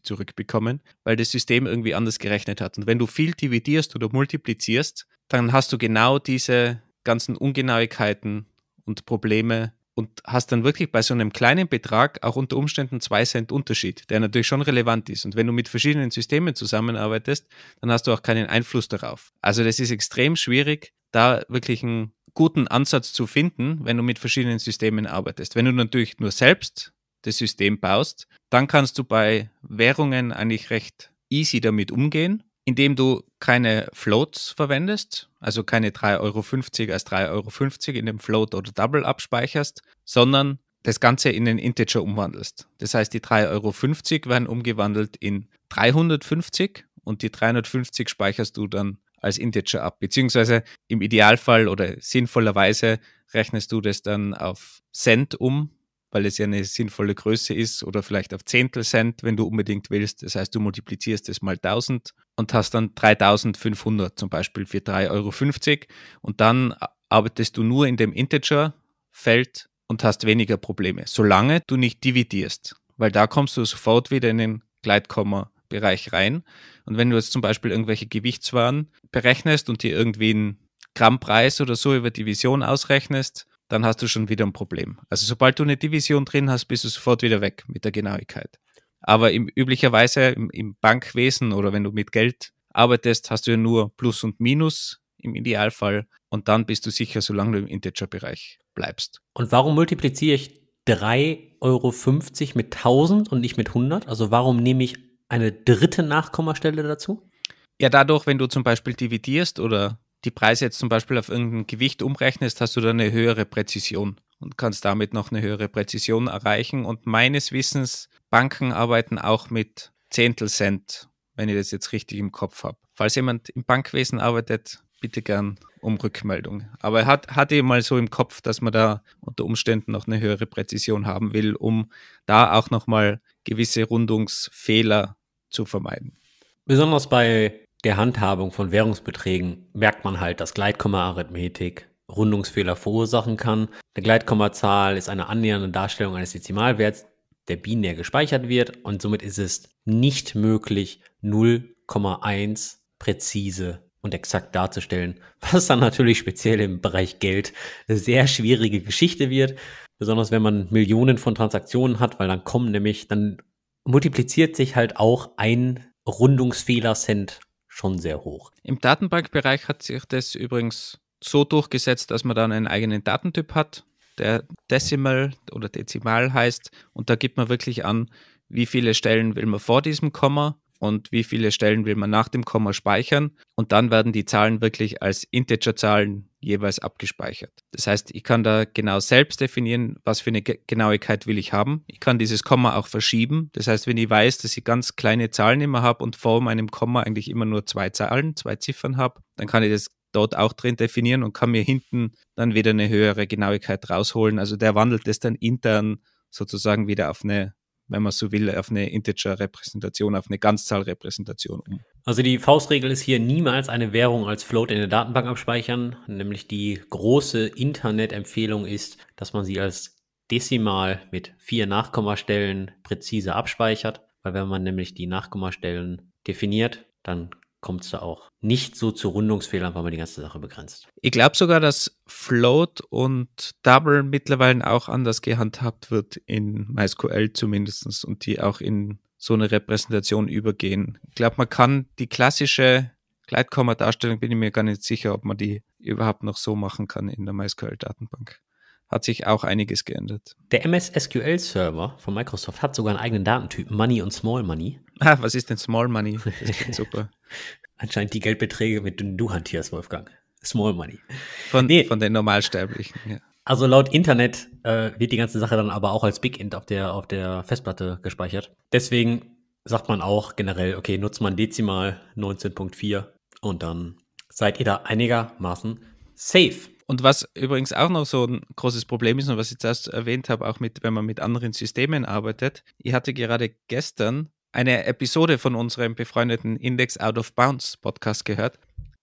zurückbekommen, weil das System irgendwie anders gerechnet hat. Und wenn du viel dividierst oder multiplizierst, dann hast du genau diese ganzen Ungenauigkeiten und Probleme und hast dann wirklich bei so einem kleinen Betrag auch unter Umständen zwei Cent Unterschied, der natürlich schon relevant ist. Und wenn du mit verschiedenen Systemen zusammenarbeitest, dann hast du auch keinen Einfluss darauf. Also das ist extrem schwierig, da wirklich ein guten Ansatz zu finden, wenn du mit verschiedenen Systemen arbeitest. Wenn du natürlich nur selbst das System baust, dann kannst du bei Währungen eigentlich recht easy damit umgehen, indem du keine Floats verwendest, also keine 3,50 Euro als 3,50 Euro in dem Float oder Double abspeicherst, sondern das Ganze in den Integer umwandelst. Das heißt, die 3,50 Euro werden umgewandelt in 350 und die 350 speicherst du dann als Integer ab. Beziehungsweise im Idealfall oder sinnvollerweise rechnest du das dann auf Cent um, weil es ja eine sinnvolle Größe ist oder vielleicht auf Zehntel Cent, wenn du unbedingt willst. Das heißt, du multiplizierst es mal 1000 und hast dann 3500 zum Beispiel für 3,50 Euro und dann arbeitest du nur in dem Integer-Feld und hast weniger Probleme, solange du nicht dividierst, weil da kommst du sofort wieder in den Gleitkomma Bereich rein. Und wenn du jetzt zum Beispiel irgendwelche Gewichtswaren berechnest und dir irgendwie einen Grammpreis oder so über Division ausrechnest, dann hast du schon wieder ein Problem. Also sobald du eine Division drin hast, bist du sofort wieder weg mit der Genauigkeit. Aber im, üblicherweise im, im Bankwesen oder wenn du mit Geld arbeitest, hast du ja nur Plus und Minus im Idealfall und dann bist du sicher, solange du im Integer-Bereich bleibst. Und warum multipliziere ich 3,50 Euro mit 1000 und nicht mit 100? Also warum nehme ich eine dritte Nachkommastelle dazu? Ja, dadurch, wenn du zum Beispiel dividierst oder die Preise jetzt zum Beispiel auf irgendein Gewicht umrechnest, hast du dann eine höhere Präzision und kannst damit noch eine höhere Präzision erreichen. Und meines Wissens, Banken arbeiten auch mit Zehntelcent, wenn ich das jetzt richtig im Kopf habe. Falls jemand im Bankwesen arbeitet, bitte gern um Rückmeldung. Aber hat, hatte eh mal so im Kopf, dass man da unter Umständen noch eine höhere Präzision haben will, um da auch nochmal gewisse Rundungsfehler zu vermeiden. Besonders bei der Handhabung von Währungsbeträgen merkt man halt, dass Gleitkomma-Arithmetik Rundungsfehler verursachen kann. Eine Gleitkommazahl ist eine annähernde Darstellung eines Dezimalwerts, der binär gespeichert wird und somit ist es nicht möglich, 0,1 präzise und exakt darzustellen, was dann natürlich speziell im Bereich Geld eine sehr schwierige Geschichte wird. Besonders wenn man Millionen von Transaktionen hat, weil dann kommen nämlich, dann multipliziert sich halt auch ein Rundungsfehler-Cent schon sehr hoch. Im Datenbankbereich hat sich das übrigens so durchgesetzt, dass man dann einen eigenen Datentyp hat, der Decimal oder Dezimal heißt. Und da gibt man wirklich an, wie viele Stellen will man vor diesem Komma und wie viele Stellen will man nach dem Komma speichern. Und dann werden die Zahlen wirklich als Integerzahlen jeweils abgespeichert. Das heißt, ich kann da genau selbst definieren, was für eine Genauigkeit will ich haben. Ich kann dieses Komma auch verschieben. Das heißt, wenn ich weiß, dass ich ganz kleine Zahlen immer habe und vor meinem Komma eigentlich immer nur zwei Zahlen, zwei Ziffern habe, dann kann ich das dort auch drin definieren und kann mir hinten dann wieder eine höhere Genauigkeit rausholen. Also der wandelt das dann intern sozusagen wieder auf eine wenn man so will, auf eine Integer-Repräsentation, auf eine Ganzzahl-Repräsentation um. Also die Faustregel ist hier niemals eine Währung als Float in der Datenbank abspeichern. Nämlich die große Internet-Empfehlung ist, dass man sie als Dezimal mit vier Nachkommastellen präzise abspeichert. Weil wenn man nämlich die Nachkommastellen definiert, dann kommt es da auch nicht so zu Rundungsfehlern, weil man die ganze Sache begrenzt. Ich glaube sogar, dass Float und Double mittlerweile auch anders gehandhabt wird in MySQL zumindest und die auch in so eine Repräsentation übergehen. Ich glaube, man kann die klassische Gleitkomma-Darstellung, bin ich mir gar nicht sicher, ob man die überhaupt noch so machen kann in der MySQL-Datenbank hat sich auch einiges geändert. Der MS SQL Server von Microsoft hat sogar einen eigenen Datentyp, Money und Small Money. Ah, was ist denn Small Money? super. Anscheinend die Geldbeträge, mit denen du hantierst, Wolfgang. Small Money. Von, nee. von den Normalsterblichen, ja. Also laut Internet äh, wird die ganze Sache dann aber auch als Big End auf der, auf der Festplatte gespeichert. Deswegen sagt man auch generell, okay, nutzt man Dezimal 19.4 und dann seid ihr da einigermaßen safe. Und was übrigens auch noch so ein großes Problem ist und was ich zuerst erwähnt habe, auch mit, wenn man mit anderen Systemen arbeitet, ich hatte gerade gestern eine Episode von unserem befreundeten Index Out of Bounds Podcast gehört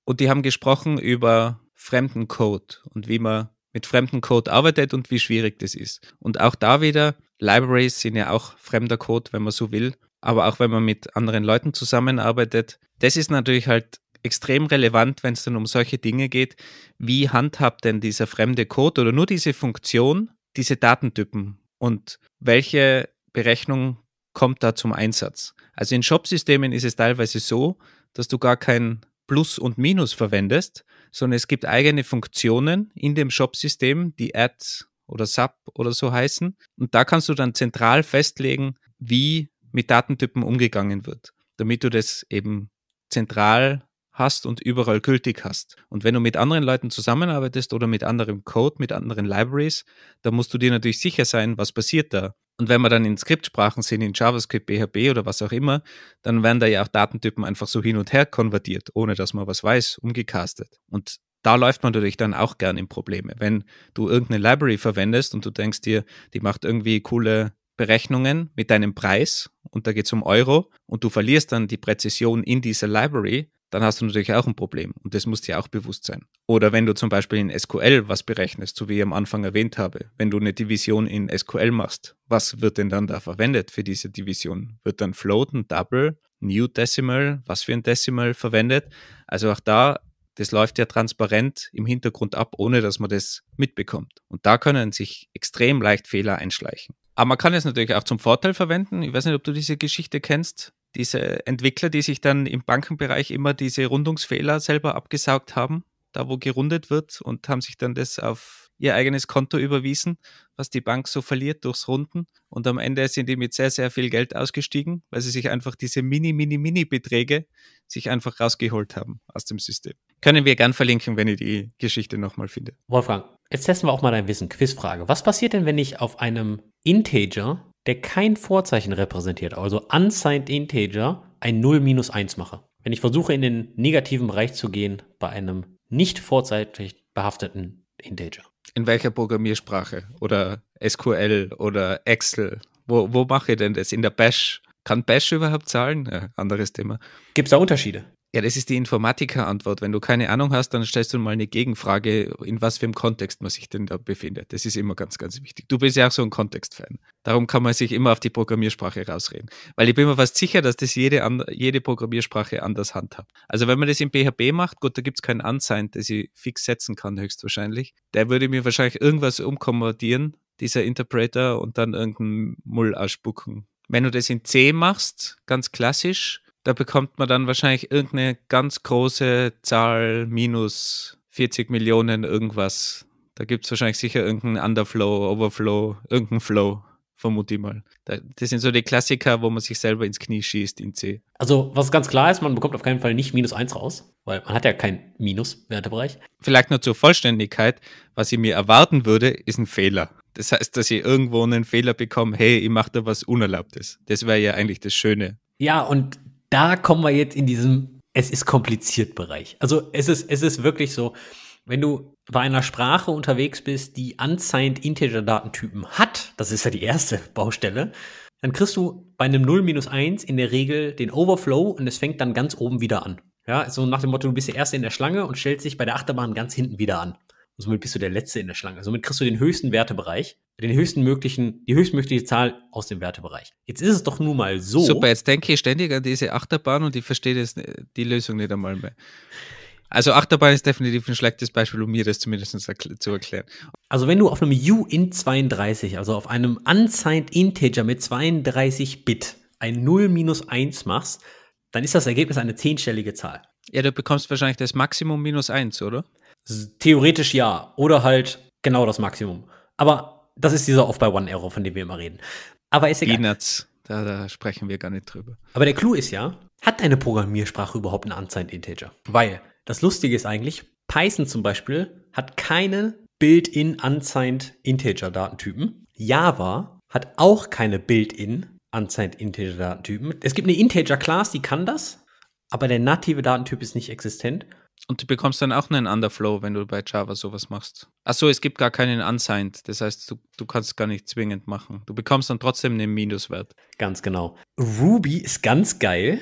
und die haben gesprochen über fremden Code und wie man mit fremdem Code arbeitet und wie schwierig das ist. Und auch da wieder, Libraries sind ja auch fremder Code, wenn man so will, aber auch wenn man mit anderen Leuten zusammenarbeitet. Das ist natürlich halt extrem relevant, wenn es dann um solche Dinge geht, wie handhabt denn dieser fremde Code oder nur diese Funktion diese Datentypen und welche Berechnung kommt da zum Einsatz? Also in Shop-Systemen ist es teilweise so, dass du gar kein Plus und Minus verwendest, sondern es gibt eigene Funktionen in dem Shop-System, die Add oder Sub oder so heißen. Und da kannst du dann zentral festlegen, wie mit Datentypen umgegangen wird, damit du das eben zentral hast und überall gültig hast. Und wenn du mit anderen Leuten zusammenarbeitest oder mit anderem Code, mit anderen Libraries, dann musst du dir natürlich sicher sein, was passiert da. Und wenn wir dann in Skriptsprachen sind, in JavaScript, PHP oder was auch immer, dann werden da ja auch Datentypen einfach so hin und her konvertiert, ohne dass man was weiß, umgecastet. Und da läuft man natürlich dann auch gern in Probleme. Wenn du irgendeine Library verwendest und du denkst dir, die macht irgendwie coole Berechnungen mit deinem Preis und da geht es um Euro und du verlierst dann die Präzision in dieser Library, dann hast du natürlich auch ein Problem und das muss dir auch bewusst sein. Oder wenn du zum Beispiel in SQL was berechnest, so wie ich am Anfang erwähnt habe, wenn du eine Division in SQL machst, was wird denn dann da verwendet für diese Division? Wird dann Float, ein Double, New Decimal, was für ein Decimal verwendet? Also auch da, das läuft ja transparent im Hintergrund ab, ohne dass man das mitbekommt. Und da können sich extrem leicht Fehler einschleichen. Aber man kann es natürlich auch zum Vorteil verwenden. Ich weiß nicht, ob du diese Geschichte kennst diese Entwickler, die sich dann im Bankenbereich immer diese Rundungsfehler selber abgesaugt haben, da wo gerundet wird und haben sich dann das auf ihr eigenes Konto überwiesen, was die Bank so verliert durchs Runden. Und am Ende sind die mit sehr, sehr viel Geld ausgestiegen, weil sie sich einfach diese mini, mini, mini Beträge sich einfach rausgeholt haben aus dem System. Können wir gern verlinken, wenn ihr die Geschichte nochmal findet. Wolfgang, jetzt testen wir auch mal dein Wissen. Quizfrage. Was passiert denn, wenn ich auf einem Integer der kein Vorzeichen repräsentiert, also unsigned integer, ein 0 minus 1 mache. Wenn ich versuche, in den negativen Bereich zu gehen bei einem nicht vorzeitig behafteten Integer. In welcher Programmiersprache? Oder SQL oder Excel? Wo, wo mache ich denn das? In der Bash? Kann Bash überhaupt zahlen? Ja, anderes Thema. Gibt es da Unterschiede? Ja, das ist die Informatiker-Antwort. Wenn du keine Ahnung hast, dann stellst du mal eine Gegenfrage, in was für einem Kontext man sich denn da befindet. Das ist immer ganz, ganz wichtig. Du bist ja auch so ein Kontext-Fan. Darum kann man sich immer auf die Programmiersprache rausreden. Weil ich bin mir fast sicher, dass das jede, jede Programmiersprache anders handhabt. Also wenn man das in PHP macht, gut, da gibt es keinen Unsigned, das ich fix setzen kann, höchstwahrscheinlich. Der würde mir wahrscheinlich irgendwas umkommodieren, dieser Interpreter, und dann irgendeinen Mull ausspucken. Wenn du das in C machst, ganz klassisch, da bekommt man dann wahrscheinlich irgendeine ganz große Zahl minus 40 Millionen irgendwas. Da gibt es wahrscheinlich sicher irgendeinen Underflow, Overflow, irgendeinen Flow, vermute ich mal. Das sind so die Klassiker, wo man sich selber ins Knie schießt in C. Also, was ganz klar ist, man bekommt auf keinen Fall nicht minus 1 raus, weil man hat ja keinen Minus-Wertebereich. Vielleicht nur zur Vollständigkeit, was ich mir erwarten würde, ist ein Fehler. Das heißt, dass ich irgendwo einen Fehler bekomme, hey, ich mache da was Unerlaubtes. Das wäre ja eigentlich das Schöne. Ja, und da kommen wir jetzt in diesem es ist kompliziert Bereich. Also es ist es ist wirklich so, wenn du bei einer Sprache unterwegs bist, die anzeigend Integer-Datentypen hat, das ist ja die erste Baustelle, dann kriegst du bei einem 0 minus 1 in der Regel den Overflow und es fängt dann ganz oben wieder an. Ja, so nach dem Motto, du bist ja erst in der Schlange und stellst dich bei der Achterbahn ganz hinten wieder an. Und somit bist du der Letzte in der Schlange. Also somit kriegst du den höchsten Wertebereich, den höchsten möglichen, die höchstmögliche Zahl aus dem Wertebereich. Jetzt ist es doch nun mal so. Super, jetzt denke ich ständig an diese Achterbahn und ich verstehe das, die Lösung nicht einmal mehr. Also Achterbahn ist definitiv ein schlechtes Beispiel, um mir das zumindest zu erklären. Also wenn du auf einem u 32 also auf einem Unsigned Integer mit 32 Bit, ein 0 minus 1 machst, dann ist das Ergebnis eine zehnstellige Zahl. Ja, du bekommst wahrscheinlich das Maximum minus 1, oder? Theoretisch ja. Oder halt genau das Maximum. Aber das ist dieser Off-by-One-Error, von dem wir immer reden. Aber ist egal. Peanuts, da, da sprechen wir gar nicht drüber. Aber der Clou ist ja, hat deine Programmiersprache überhaupt einen Unsigned Integer? Weil das Lustige ist eigentlich, Python zum Beispiel hat keine Built-in Unsigned Integer Datentypen. Java hat auch keine Built-in Unsigned Integer Datentypen. Es gibt eine Integer Class, die kann das, aber der native Datentyp ist nicht existent. Und du bekommst dann auch einen Underflow, wenn du bei Java sowas machst. Achso, es gibt gar keinen Unsigned. Das heißt, du, du kannst es gar nicht zwingend machen. Du bekommst dann trotzdem einen Minuswert. Ganz genau. Ruby ist ganz geil,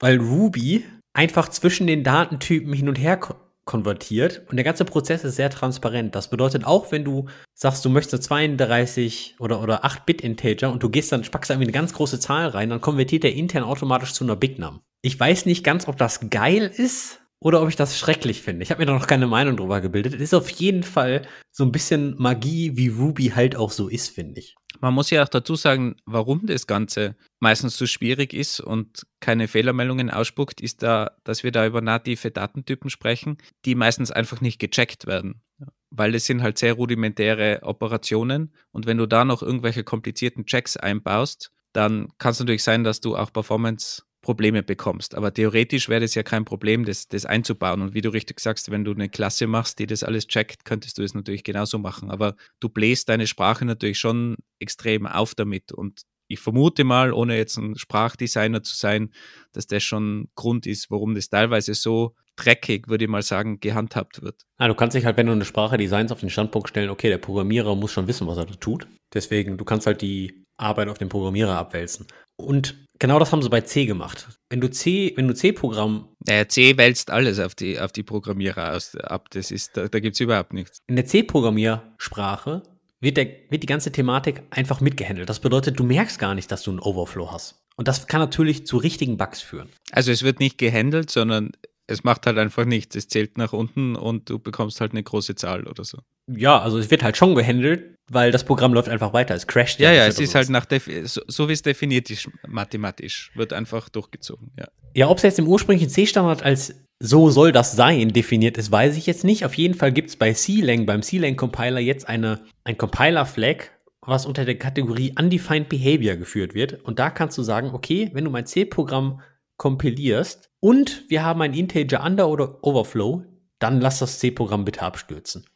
weil Ruby einfach zwischen den Datentypen hin und her konvertiert. Und der ganze Prozess ist sehr transparent. Das bedeutet, auch wenn du sagst, du möchtest 32 oder, oder 8-Bit-Integer und du gehst dann, spackst irgendwie eine ganz große Zahl rein, dann konvertiert der intern automatisch zu einer Bignum. Ich weiß nicht ganz, ob das geil ist, oder ob ich das schrecklich finde. Ich habe mir da noch keine Meinung drüber gebildet. Es ist auf jeden Fall so ein bisschen Magie, wie Ruby halt auch so ist, finde ich. Man muss ja auch dazu sagen, warum das Ganze meistens so schwierig ist und keine Fehlermeldungen ausspuckt, ist da, dass wir da über native Datentypen sprechen, die meistens einfach nicht gecheckt werden. Weil es sind halt sehr rudimentäre Operationen und wenn du da noch irgendwelche komplizierten Checks einbaust, dann kann es natürlich sein, dass du auch Performance Probleme bekommst. Aber theoretisch wäre das ja kein Problem, das, das einzubauen. Und wie du richtig sagst, wenn du eine Klasse machst, die das alles checkt, könntest du es natürlich genauso machen. Aber du bläst deine Sprache natürlich schon extrem auf damit. Und ich vermute mal, ohne jetzt ein Sprachdesigner zu sein, dass das schon Grund ist, warum das teilweise so dreckig, würde ich mal sagen, gehandhabt wird. Ah, du kannst dich halt, wenn du eine Sprache designst, auf den Standpunkt stellen, okay, der Programmierer muss schon wissen, was er da tut. Deswegen, du kannst halt die Arbeit auf den Programmierer abwälzen. Und Genau das haben sie bei C gemacht. Wenn du C, wenn du C-Programm. Naja, C wälzt alles auf die, auf die Programmierer aus, ab. Das ist, da, da gibt es überhaupt nichts. In der C-Programmiersprache wird, wird die ganze Thematik einfach mitgehandelt. Das bedeutet, du merkst gar nicht, dass du einen Overflow hast. Und das kann natürlich zu richtigen Bugs führen. Also es wird nicht gehandelt, sondern es macht halt einfach nichts. Es zählt nach unten und du bekommst halt eine große Zahl oder so. Ja, also es wird halt schon gehandelt, weil das Programm läuft einfach weiter. Es crasht ja. Ja, ja, es ist halt nach so, so, wie es definiert ist, mathematisch, wird einfach durchgezogen, ja. Ja, ob es jetzt im ursprünglichen C-Standard als so soll das sein definiert ist, weiß ich jetzt nicht. Auf jeden Fall gibt es bei C-Lang, beim C-Lang-Compiler jetzt eine, ein Compiler-Flag, was unter der Kategorie Undefined Behavior geführt wird. Und da kannst du sagen, okay, wenn du mein C-Programm kompilierst und wir haben ein Integer Under oder Overflow, dann lass das C-Programm bitte abstürzen.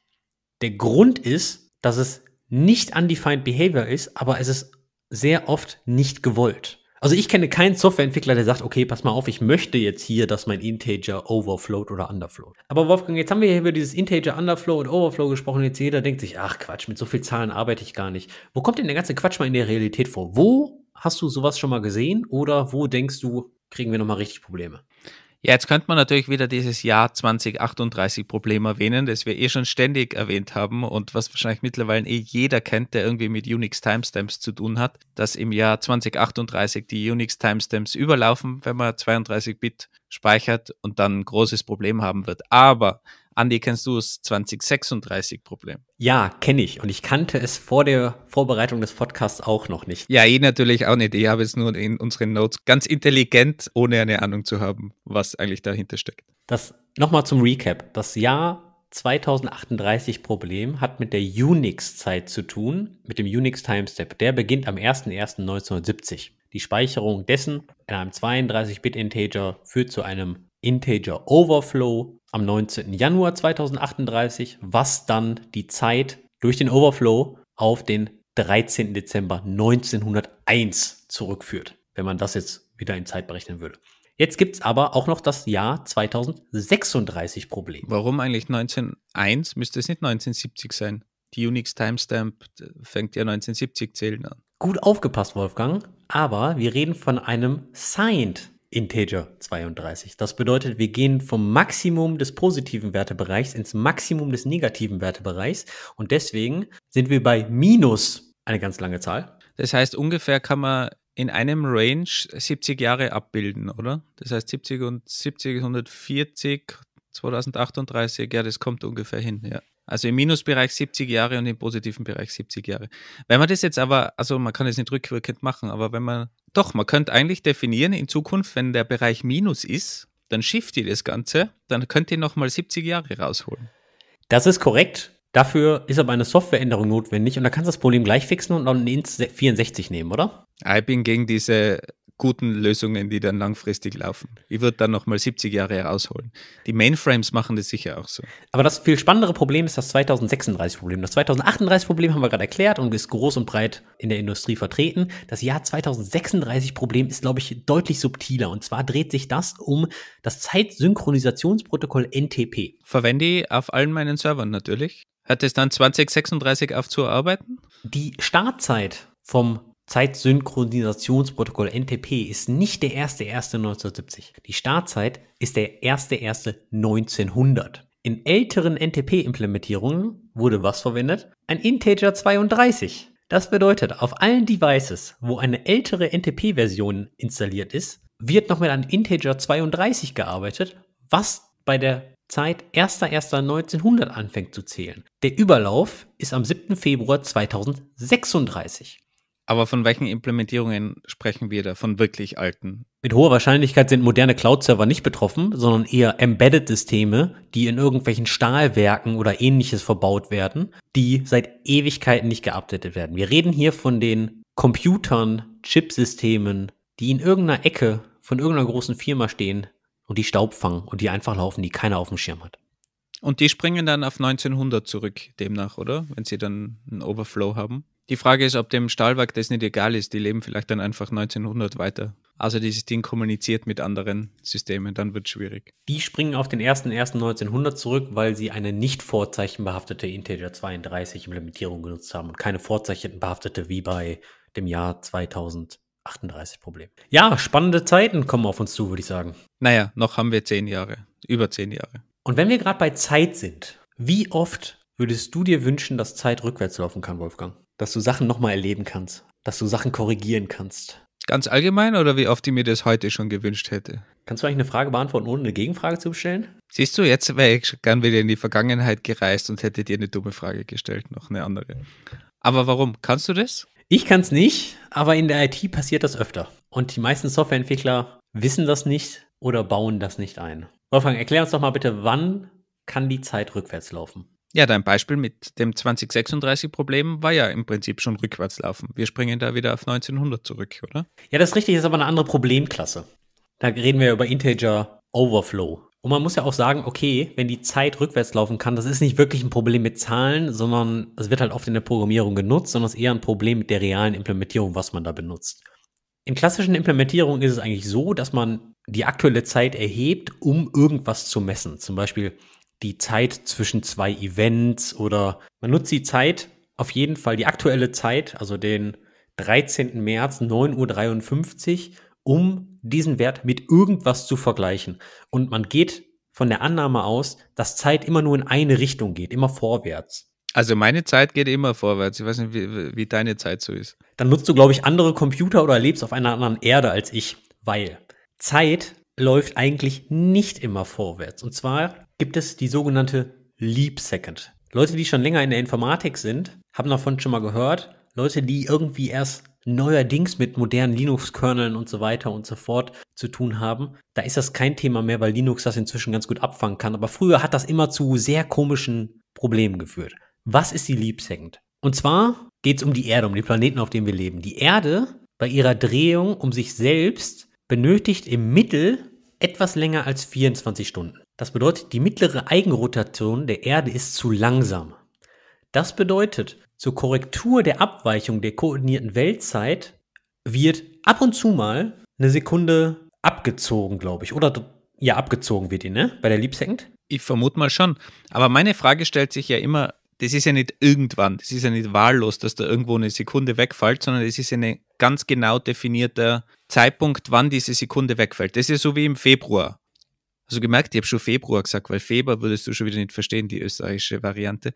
Der Grund ist, dass es nicht undefined behavior ist, aber es ist sehr oft nicht gewollt. Also ich kenne keinen Softwareentwickler, der sagt, okay, pass mal auf, ich möchte jetzt hier, dass mein Integer overflowt oder underflowt. Aber Wolfgang, jetzt haben wir hier über dieses Integer underflow und overflow gesprochen. Jetzt jeder denkt sich, ach Quatsch, mit so viel Zahlen arbeite ich gar nicht. Wo kommt denn der ganze Quatsch mal in der Realität vor? Wo hast du sowas schon mal gesehen oder wo denkst du, kriegen wir nochmal richtig Probleme. Ja, jetzt könnte man natürlich wieder dieses Jahr 2038 Problem erwähnen, das wir eh schon ständig erwähnt haben und was wahrscheinlich mittlerweile eh jeder kennt, der irgendwie mit Unix Timestamps zu tun hat, dass im Jahr 2038 die Unix Timestamps überlaufen, wenn man 32 Bit speichert und dann ein großes Problem haben wird. Aber Andi, kennst du das 2036-Problem? Ja, kenne ich. Und ich kannte es vor der Vorbereitung des Podcasts auch noch nicht. Ja, ich natürlich auch nicht. Ich habe es nur in unseren Notes ganz intelligent, ohne eine Ahnung zu haben, was eigentlich dahinter steckt. Das nochmal zum Recap. Das Jahr 2038-Problem hat mit der Unix-Zeit zu tun, mit dem Unix-Timestep. Der beginnt am 01.01.1970. Die Speicherung dessen in einem 32-Bit-Integer führt zu einem Integer Overflow am 19. Januar 2038, was dann die Zeit durch den Overflow auf den 13. Dezember 1901 zurückführt, wenn man das jetzt wieder in Zeit berechnen würde. Jetzt gibt es aber auch noch das Jahr 2036 Problem. Warum eigentlich 1901? Müsste es nicht 1970 sein? Die Unix Timestamp äh, fängt ja 1970 zählen an. Gut aufgepasst, Wolfgang. Aber wir reden von einem signed Integer 32. Das bedeutet, wir gehen vom Maximum des positiven Wertebereichs ins Maximum des negativen Wertebereichs und deswegen sind wir bei minus eine ganz lange Zahl. Das heißt, ungefähr kann man in einem Range 70 Jahre abbilden, oder? Das heißt 70 und 70 ist 140, 2038, ja, das kommt ungefähr hin, ja. Also im Minusbereich 70 Jahre und im positiven Bereich 70 Jahre. Wenn man das jetzt aber, also man kann es nicht rückwirkend machen, aber wenn man doch, man könnte eigentlich definieren, in Zukunft, wenn der Bereich Minus ist, dann shift ihr das Ganze, dann könnt ihr nochmal 70 Jahre rausholen. Das ist korrekt. Dafür ist aber eine Softwareänderung notwendig und da kannst du das Problem gleich fixen und dann ins 64 nehmen, oder? Ah, ich bin gegen diese guten Lösungen, die dann langfristig laufen. Ich würde dann nochmal 70 Jahre herausholen. Die Mainframes machen das sicher auch so. Aber das viel spannendere Problem ist das 2036-Problem. Das 2038-Problem haben wir gerade erklärt und ist groß und breit in der Industrie vertreten. Das Jahr 2036-Problem ist, glaube ich, deutlich subtiler. Und zwar dreht sich das um das Zeitsynchronisationsprotokoll NTP. Verwende ich auf allen meinen Servern natürlich. Hat es dann 2036 auf zu arbeiten? Die Startzeit vom Zeitsynchronisationsprotokoll NTP ist nicht der 1.1.1970. Die Startzeit ist der 1.1.1900. In älteren NTP-Implementierungen wurde was verwendet? Ein Integer 32. Das bedeutet, auf allen Devices, wo eine ältere NTP-Version installiert ist, wird noch mit einem Integer 32 gearbeitet, was bei der Zeit 1.1.1900 anfängt zu zählen. Der Überlauf ist am 7. Februar 2036. Aber von welchen Implementierungen sprechen wir da? Von wirklich alten? Mit hoher Wahrscheinlichkeit sind moderne Cloud-Server nicht betroffen, sondern eher Embedded-Systeme, die in irgendwelchen Stahlwerken oder ähnliches verbaut werden, die seit Ewigkeiten nicht geupdatet werden. Wir reden hier von den Computern, Chipsystemen, die in irgendeiner Ecke von irgendeiner großen Firma stehen und die Staub fangen und die einfach laufen, die keiner auf dem Schirm hat. Und die springen dann auf 1900 zurück, demnach, oder? Wenn sie dann einen Overflow haben. Die Frage ist, ob dem Stahlwerk das nicht egal ist. Die leben vielleicht dann einfach 1900 weiter. Also dieses Ding kommuniziert mit anderen Systemen, dann wird es schwierig. Die springen auf den 1.1.1900 zurück, weil sie eine nicht vorzeichenbehaftete Integer 32 Implementierung genutzt haben und keine vorzeichenbehaftete wie bei dem Jahr 2038 Problem. Ja, spannende Zeiten kommen auf uns zu, würde ich sagen. Naja, noch haben wir zehn Jahre, über zehn Jahre. Und wenn wir gerade bei Zeit sind, wie oft würdest du dir wünschen, dass Zeit rückwärts laufen kann, Wolfgang? dass du Sachen nochmal erleben kannst, dass du Sachen korrigieren kannst. Ganz allgemein oder wie oft ich mir das heute schon gewünscht hätte? Kannst du eigentlich eine Frage beantworten, ohne eine Gegenfrage zu stellen? Siehst du, jetzt wäre ich gern wieder in die Vergangenheit gereist und hätte dir eine dumme Frage gestellt, noch eine andere. Aber warum? Kannst du das? Ich kann es nicht, aber in der IT passiert das öfter. Und die meisten Softwareentwickler wissen das nicht oder bauen das nicht ein. Wolfgang, erklär uns doch mal bitte, wann kann die Zeit rückwärts laufen? Ja, dein Beispiel mit dem 2036-Problem war ja im Prinzip schon rückwärtslaufen. Wir springen da wieder auf 1900 zurück, oder? Ja, das ist richtig, ist aber eine andere Problemklasse. Da reden wir über Integer Overflow. Und man muss ja auch sagen, okay, wenn die Zeit rückwärts laufen kann, das ist nicht wirklich ein Problem mit Zahlen, sondern es wird halt oft in der Programmierung genutzt, sondern es ist eher ein Problem mit der realen Implementierung, was man da benutzt. In klassischen Implementierungen ist es eigentlich so, dass man die aktuelle Zeit erhebt, um irgendwas zu messen. Zum Beispiel die Zeit zwischen zwei Events oder man nutzt die Zeit, auf jeden Fall die aktuelle Zeit, also den 13. März 9.53 Uhr, um diesen Wert mit irgendwas zu vergleichen. Und man geht von der Annahme aus, dass Zeit immer nur in eine Richtung geht, immer vorwärts. Also meine Zeit geht immer vorwärts. Ich weiß nicht, wie, wie deine Zeit so ist. Dann nutzt du, glaube ich, andere Computer oder lebst auf einer anderen Erde als ich, weil Zeit läuft eigentlich nicht immer vorwärts. Und zwar gibt es die sogenannte Leap Second. Leute, die schon länger in der Informatik sind, haben davon schon mal gehört. Leute, die irgendwie erst neuerdings mit modernen Linux-Kerneln und so weiter und so fort zu tun haben. Da ist das kein Thema mehr, weil Linux das inzwischen ganz gut abfangen kann. Aber früher hat das immer zu sehr komischen Problemen geführt. Was ist die Leap Second? Und zwar geht es um die Erde, um den Planeten, auf dem wir leben. Die Erde bei ihrer Drehung um sich selbst benötigt im Mittel etwas länger als 24 Stunden. Das bedeutet, die mittlere Eigenrotation der Erde ist zu langsam. Das bedeutet, zur Korrektur der Abweichung der koordinierten Weltzeit wird ab und zu mal eine Sekunde abgezogen, glaube ich. Oder ja, abgezogen wird die, ne? Bei der Liebsengend? Ich vermute mal schon. Aber meine Frage stellt sich ja immer, das ist ja nicht irgendwann, das ist ja nicht wahllos, dass da irgendwo eine Sekunde wegfällt, sondern es ist ja ein ganz genau definierter Zeitpunkt, wann diese Sekunde wegfällt. Das ist ja so wie im Februar. Also gemerkt, ich habe schon Februar gesagt, weil Februar würdest du schon wieder nicht verstehen, die österreichische Variante.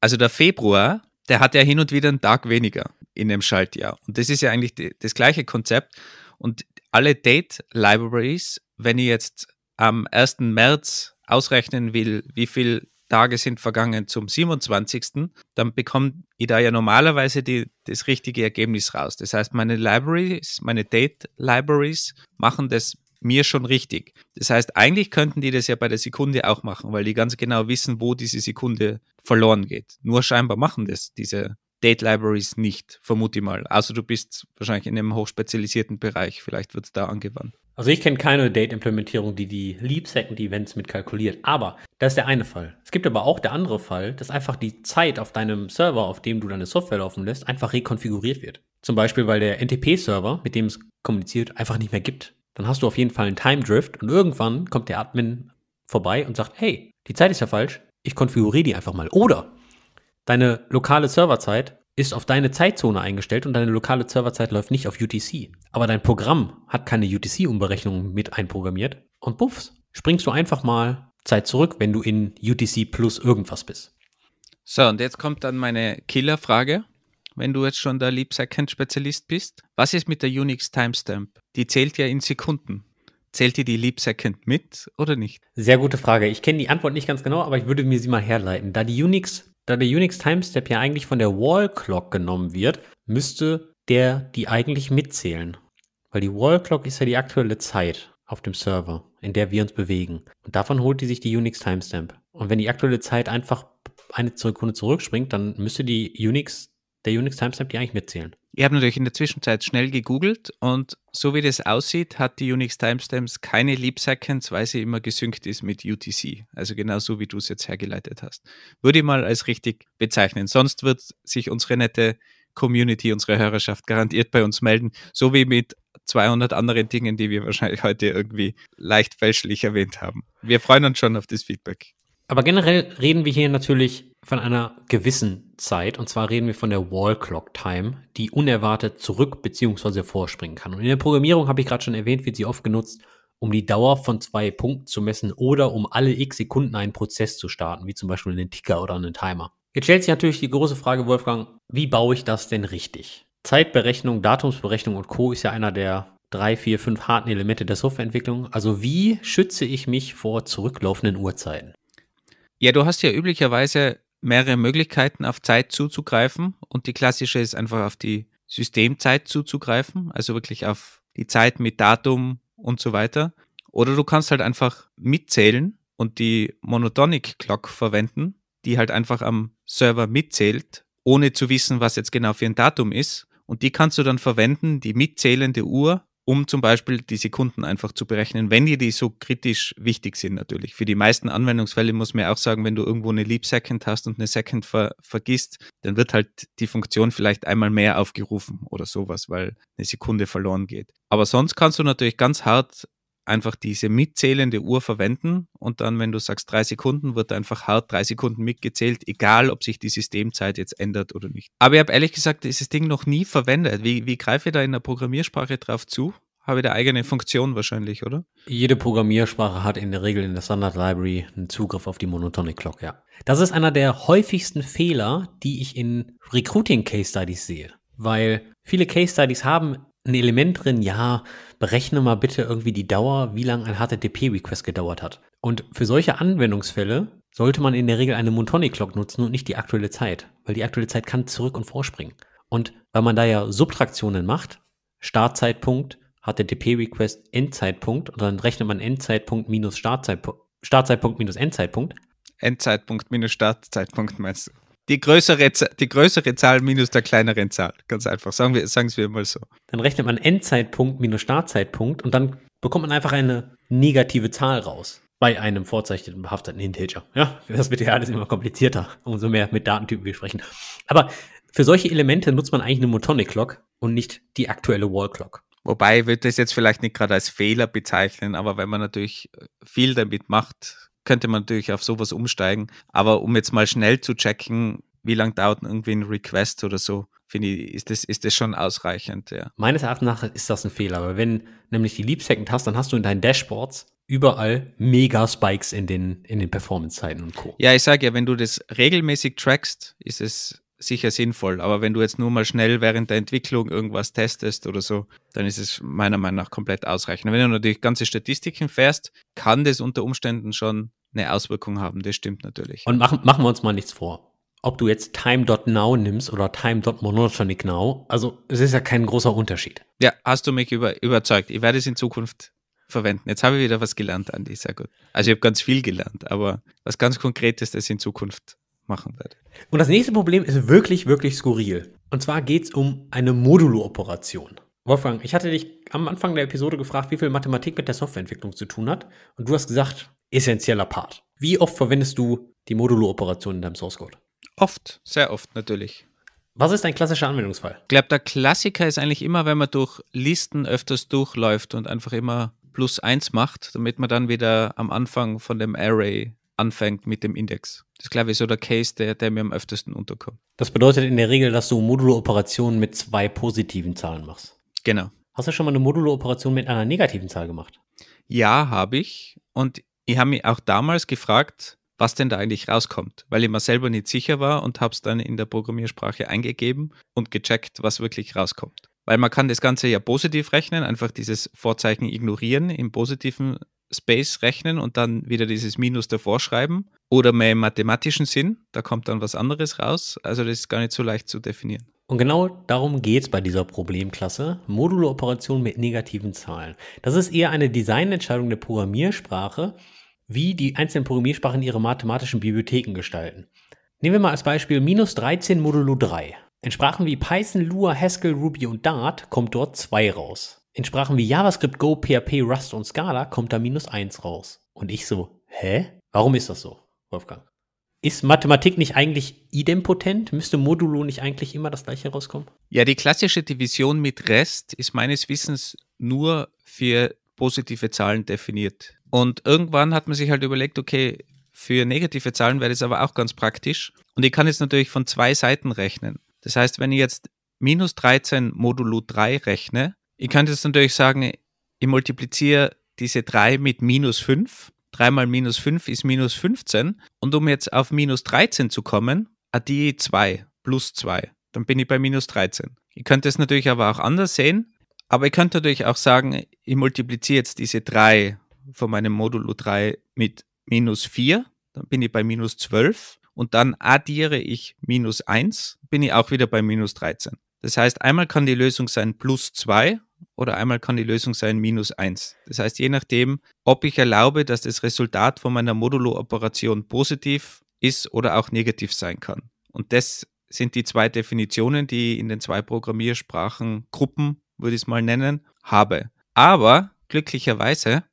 Also der Februar, der hat ja hin und wieder einen Tag weniger in dem Schaltjahr. Und das ist ja eigentlich die, das gleiche Konzept. Und alle Date Libraries, wenn ich jetzt am 1. März ausrechnen will, wie viele Tage sind vergangen zum 27., dann bekomme ich da ja normalerweise die, das richtige Ergebnis raus. Das heißt, meine Libraries, meine Date Libraries machen das mir schon richtig. Das heißt, eigentlich könnten die das ja bei der Sekunde auch machen, weil die ganz genau wissen, wo diese Sekunde verloren geht. Nur scheinbar machen das diese Date Libraries nicht, vermute ich mal. Also du bist wahrscheinlich in einem hochspezialisierten Bereich, vielleicht wird es da angewandt. Also ich kenne keine Date-Implementierung, die die Leap Second Events mit kalkuliert. Aber das ist der eine Fall. Es gibt aber auch der andere Fall, dass einfach die Zeit auf deinem Server, auf dem du deine Software laufen lässt, einfach rekonfiguriert wird. Zum Beispiel, weil der NTP-Server, mit dem es kommuniziert, einfach nicht mehr gibt dann hast du auf jeden Fall einen Time Drift und irgendwann kommt der Admin vorbei und sagt, hey, die Zeit ist ja falsch, ich konfiguriere die einfach mal. Oder deine lokale Serverzeit ist auf deine Zeitzone eingestellt und deine lokale Serverzeit läuft nicht auf UTC. Aber dein Programm hat keine UTC-Umberechnung mit einprogrammiert und puffs, springst du einfach mal Zeit zurück, wenn du in UTC plus irgendwas bist. So, und jetzt kommt dann meine Killerfrage, wenn du jetzt schon der Leap Second Spezialist bist. Was ist mit der Unix Timestamp? die zählt ja in Sekunden. Zählt ihr die Leap Second mit oder nicht? Sehr gute Frage. Ich kenne die Antwort nicht ganz genau, aber ich würde mir sie mal herleiten. Da die Unix, da der Unix Timestep ja eigentlich von der Wall Clock genommen wird, müsste der die eigentlich mitzählen. Weil die Wall Clock ist ja die aktuelle Zeit auf dem Server, in der wir uns bewegen. Und davon holt die sich die Unix Timestamp. Und wenn die aktuelle Zeit einfach eine Sekunde zurückspringt, dann müsste die Unix der Unix Timestamp die eigentlich mitzählen? Ich habe natürlich in der Zwischenzeit schnell gegoogelt und so wie das aussieht, hat die Unix Timestamps keine Leap Seconds, weil sie immer gesynkt ist mit UTC. Also genau so, wie du es jetzt hergeleitet hast. Würde ich mal als richtig bezeichnen. Sonst wird sich unsere nette Community, unsere Hörerschaft garantiert bei uns melden, so wie mit 200 anderen Dingen, die wir wahrscheinlich heute irgendwie leicht fälschlich erwähnt haben. Wir freuen uns schon auf das Feedback. Aber generell reden wir hier natürlich von einer gewissen Zeit. Und zwar reden wir von der Wall Clock Time, die unerwartet zurück bzw. vorspringen kann. Und in der Programmierung habe ich gerade schon erwähnt, wird sie oft genutzt, um die Dauer von zwei Punkten zu messen oder um alle x Sekunden einen Prozess zu starten, wie zum Beispiel einen Ticker oder einen Timer. Jetzt stellt sich natürlich die große Frage, Wolfgang, wie baue ich das denn richtig? Zeitberechnung, Datumsberechnung und Co. ist ja einer der drei, vier, fünf harten Elemente der Softwareentwicklung. Also wie schütze ich mich vor zurücklaufenden Uhrzeiten? Ja, du hast ja üblicherweise mehrere Möglichkeiten, auf Zeit zuzugreifen. Und die klassische ist einfach auf die Systemzeit zuzugreifen, also wirklich auf die Zeit mit Datum und so weiter. Oder du kannst halt einfach mitzählen und die Monotonic Clock verwenden, die halt einfach am Server mitzählt, ohne zu wissen, was jetzt genau für ein Datum ist. Und die kannst du dann verwenden, die mitzählende Uhr, um zum Beispiel die Sekunden einfach zu berechnen, wenn dir die so kritisch wichtig sind natürlich. Für die meisten Anwendungsfälle muss man ja auch sagen, wenn du irgendwo eine Leap Second hast und eine Second ver vergisst, dann wird halt die Funktion vielleicht einmal mehr aufgerufen oder sowas, weil eine Sekunde verloren geht. Aber sonst kannst du natürlich ganz hart einfach diese mitzählende Uhr verwenden und dann, wenn du sagst drei Sekunden, wird einfach hart drei Sekunden mitgezählt, egal ob sich die Systemzeit jetzt ändert oder nicht. Aber ich habe ehrlich gesagt dieses Ding noch nie verwendet. Wie, wie greife ich da in der Programmiersprache drauf zu? Habe ich da eigene Funktion wahrscheinlich, oder? Jede Programmiersprache hat in der Regel in der Standard Library einen Zugriff auf die Monotonic Clock, ja. Das ist einer der häufigsten Fehler, die ich in Recruiting Case Studies sehe, weil viele Case Studies haben ein Element drin, ja, berechne mal bitte irgendwie die Dauer, wie lange ein HTTP-Request gedauert hat. Und für solche Anwendungsfälle sollte man in der Regel eine Montoni-Clock nutzen und nicht die aktuelle Zeit, weil die aktuelle Zeit kann zurück und vorspringen. Und weil man da ja Subtraktionen macht, Startzeitpunkt, HTTP-Request, Endzeitpunkt, und dann rechnet man Endzeitpunkt minus Startzeitpunkt, Startzeitpunkt minus Endzeitpunkt. Endzeitpunkt minus Startzeitpunkt meinst du? die größere, die größere Zahl minus der kleineren Zahl. Ganz einfach. Sagen wir, sagen wir mal so. Dann rechnet man Endzeitpunkt minus Startzeitpunkt und dann bekommt man einfach eine negative Zahl raus bei einem vorzeichneten behafteten Integer. Ja, das wird ja alles immer komplizierter, umso mehr mit Datentypen wir sprechen. Aber für solche Elemente nutzt man eigentlich eine Motonic Clock und nicht die aktuelle Wall Clock. Wobei ich würde das jetzt vielleicht nicht gerade als Fehler bezeichnen, aber wenn man natürlich viel damit macht, könnte man natürlich auf sowas umsteigen. Aber um jetzt mal schnell zu checken, wie lange dauert irgendwie ein Request oder so, finde ich, ist das, ist das schon ausreichend, ja. Meines Erachtens nach ist das ein Fehler, Aber wenn nämlich die Leap Second hast, dann hast du in deinen Dashboards überall mega Spikes in den, in den Performance-Zeiten und Co. Ja, ich sage ja, wenn du das regelmäßig trackst, ist es sicher sinnvoll. Aber wenn du jetzt nur mal schnell während der Entwicklung irgendwas testest oder so, dann ist es meiner Meinung nach komplett ausreichend. Wenn du natürlich ganze Statistiken fährst, kann das unter Umständen schon eine Auswirkung haben, das stimmt natürlich. Und machen, machen wir uns mal nichts vor. Ob du jetzt time.now nimmst oder time.monotonic now, also es ist ja kein großer Unterschied. Ja, hast du mich über, überzeugt. Ich werde es in Zukunft verwenden. Jetzt habe ich wieder was gelernt, Andi, sehr gut. Also ich habe ganz viel gelernt, aber was ganz Konkretes, das in Zukunft machen werde. Und das nächste Problem ist wirklich, wirklich skurril. Und zwar geht es um eine Modulo-Operation. Wolfgang, ich hatte dich am Anfang der Episode gefragt, wie viel Mathematik mit der Softwareentwicklung zu tun hat. Und du hast gesagt, essentieller Part. Wie oft verwendest du die Modulo-Operation in deinem Source Code? Oft, sehr oft natürlich. Was ist ein klassischer Anwendungsfall? Ich glaube, der Klassiker ist eigentlich immer, wenn man durch Listen öfters durchläuft und einfach immer plus eins macht, damit man dann wieder am Anfang von dem Array anfängt mit dem Index. Das ist, glaube ich so der Case, der, der mir am öftesten unterkommt. Das bedeutet in der Regel, dass du Modulo-Operationen mit zwei positiven Zahlen machst. Genau. Hast du schon mal eine Modulo-Operation mit einer negativen Zahl gemacht? Ja, habe ich. Und ich habe mich auch damals gefragt, was denn da eigentlich rauskommt, weil ich mir selber nicht sicher war und habe es dann in der Programmiersprache eingegeben und gecheckt, was wirklich rauskommt. Weil man kann das Ganze ja positiv rechnen, einfach dieses Vorzeichen ignorieren, im positiven Space rechnen und dann wieder dieses Minus davor schreiben. Oder mehr im mathematischen Sinn, da kommt dann was anderes raus. Also das ist gar nicht so leicht zu definieren. Und genau darum geht es bei dieser Problemklasse, Modulo-Operation mit negativen Zahlen. Das ist eher eine Designentscheidung der Programmiersprache, wie die einzelnen Programmiersprachen ihre mathematischen Bibliotheken gestalten. Nehmen wir mal als Beispiel minus 13 modulo 3. In Sprachen wie Python, Lua, Haskell, Ruby und Dart kommt dort 2 raus. In Sprachen wie JavaScript, Go, PHP, Rust und Scala kommt da minus 1 raus. Und ich so, hä? Warum ist das so, Wolfgang? Ist Mathematik nicht eigentlich idempotent? Müsste modulo nicht eigentlich immer das gleiche rauskommen? Ja, die klassische Division mit Rest ist meines Wissens nur für positive Zahlen definiert. Und irgendwann hat man sich halt überlegt, okay, für negative Zahlen wäre das aber auch ganz praktisch. Und ich kann jetzt natürlich von zwei Seiten rechnen. Das heißt, wenn ich jetzt minus 13 modulo 3 rechne, ich könnte jetzt natürlich sagen, ich multipliziere diese 3 mit minus 5. 3 mal minus 5 ist minus 15. Und um jetzt auf minus 13 zu kommen, addiere ich 2 plus 2. Dann bin ich bei minus 13. Ich könnte es natürlich aber auch anders sehen. Aber ich könnte natürlich auch sagen, ich multipliziere jetzt diese 3 von meinem Modulo 3 mit minus 4, dann bin ich bei minus 12 und dann addiere ich minus 1, bin ich auch wieder bei minus 13. Das heißt, einmal kann die Lösung sein plus 2 oder einmal kann die Lösung sein minus 1. Das heißt, je nachdem, ob ich erlaube, dass das Resultat von meiner Modulo-Operation positiv ist oder auch negativ sein kann. Und das sind die zwei Definitionen, die in den zwei Programmiersprachen Gruppen, würde ich es mal nennen, habe. Aber glücklicherweise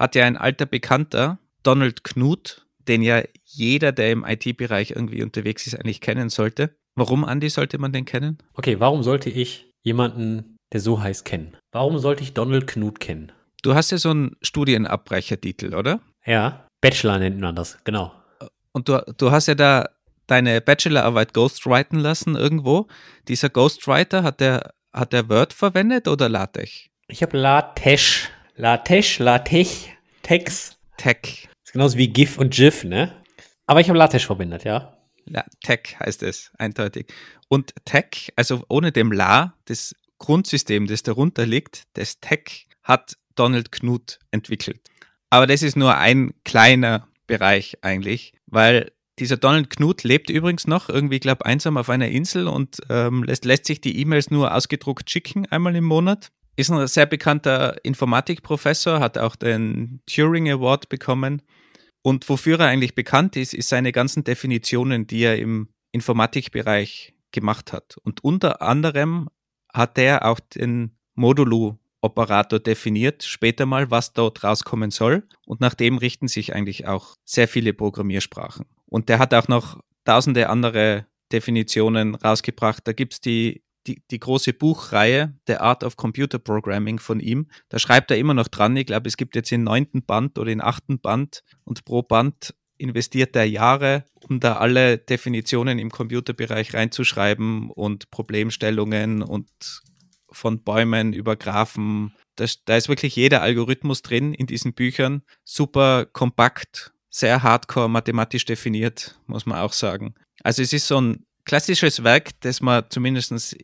hat ja ein alter Bekannter, Donald Knut, den ja jeder, der im IT-Bereich irgendwie unterwegs ist, eigentlich kennen sollte. Warum, Andy, sollte man den kennen? Okay, warum sollte ich jemanden, der so heißt, kennen? Warum sollte ich Donald Knut kennen? Du hast ja so einen Studienabbrechertitel, oder? Ja, Bachelor nennt man das, genau. Und du, du hast ja da deine Bachelorarbeit ghostwriten lassen irgendwo. Dieser Ghostwriter, hat der, hat der Word verwendet oder LaTeX? Ich habe LaTeX Latech, Latech, Tex. Tech. Ist genauso wie GIF und GIF, ne? Aber ich habe Latech verbindet, ja. Ja, Tech heißt es, eindeutig. Und Tech, also ohne dem La, das Grundsystem, das darunter liegt, das Tech, hat Donald Knuth entwickelt. Aber das ist nur ein kleiner Bereich eigentlich, weil dieser Donald Knuth lebt übrigens noch, irgendwie, glaube einsam auf einer Insel und ähm, lässt, lässt sich die E-Mails nur ausgedruckt schicken, einmal im Monat ist ein sehr bekannter Informatikprofessor, hat auch den Turing Award bekommen. Und wofür er eigentlich bekannt ist, ist seine ganzen Definitionen, die er im Informatikbereich gemacht hat. Und unter anderem hat er auch den Modulo-Operator definiert, später mal, was dort rauskommen soll. Und nach dem richten sich eigentlich auch sehr viele Programmiersprachen. Und der hat auch noch tausende andere Definitionen rausgebracht. Da gibt es die die, die große Buchreihe The Art of Computer Programming von ihm. Da schreibt er immer noch dran. Ich glaube, es gibt jetzt den neunten Band oder den achten Band und pro Band investiert er Jahre, um da alle Definitionen im Computerbereich reinzuschreiben und Problemstellungen und von Bäumen über Graphen. Das, da ist wirklich jeder Algorithmus drin in diesen Büchern. Super kompakt, sehr hardcore mathematisch definiert, muss man auch sagen. Also es ist so ein klassisches Werk, das man zumindest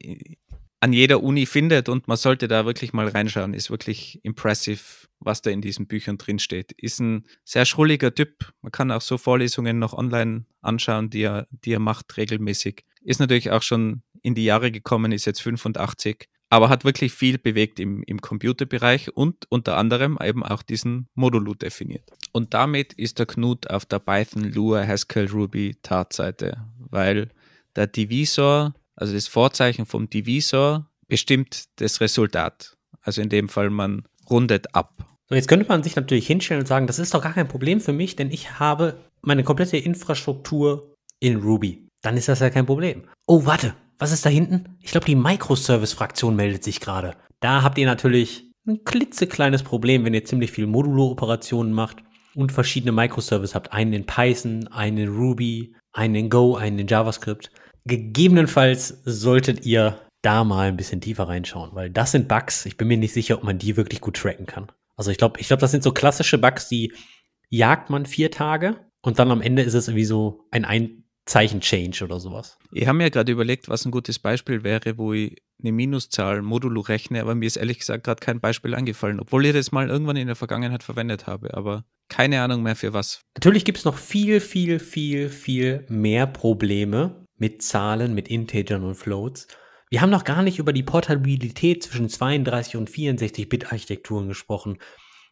an jeder Uni findet und man sollte da wirklich mal reinschauen. Ist wirklich impressive, was da in diesen Büchern drin steht. Ist ein sehr schrulliger Typ. Man kann auch so Vorlesungen noch online anschauen, die er, die er macht regelmäßig. Ist natürlich auch schon in die Jahre gekommen, ist jetzt 85, aber hat wirklich viel bewegt im, im Computerbereich und unter anderem eben auch diesen Modulo definiert. Und damit ist der Knut auf der Python, Lua, Haskell, Ruby Tatseite, weil der Divisor, also das Vorzeichen vom Divisor, bestimmt das Resultat. Also in dem Fall, man rundet ab. So, jetzt könnte man sich natürlich hinstellen und sagen, das ist doch gar kein Problem für mich, denn ich habe meine komplette Infrastruktur in Ruby. Dann ist das ja kein Problem. Oh, warte, was ist da hinten? Ich glaube, die Microservice-Fraktion meldet sich gerade. Da habt ihr natürlich ein klitzekleines Problem, wenn ihr ziemlich viel Modulo-Operationen macht und verschiedene Microservice habt. Einen in Python, einen in Ruby, einen in Go, einen in JavaScript. Gegebenenfalls solltet ihr da mal ein bisschen tiefer reinschauen, weil das sind Bugs. Ich bin mir nicht sicher, ob man die wirklich gut tracken kann. Also ich glaube, ich glaube, das sind so klassische Bugs, die jagt man vier Tage und dann am Ende ist es irgendwie so ein, einzeichen change oder sowas. Ich habe mir gerade überlegt, was ein gutes Beispiel wäre, wo ich eine Minuszahl modulo rechne, aber mir ist ehrlich gesagt gerade kein Beispiel angefallen, obwohl ich das mal irgendwann in der Vergangenheit verwendet habe, aber keine Ahnung mehr für was. Natürlich gibt es noch viel, viel, viel, viel mehr Probleme, mit Zahlen, mit Integern und Floats. Wir haben noch gar nicht über die Portabilität zwischen 32 und 64-Bit-Architekturen gesprochen.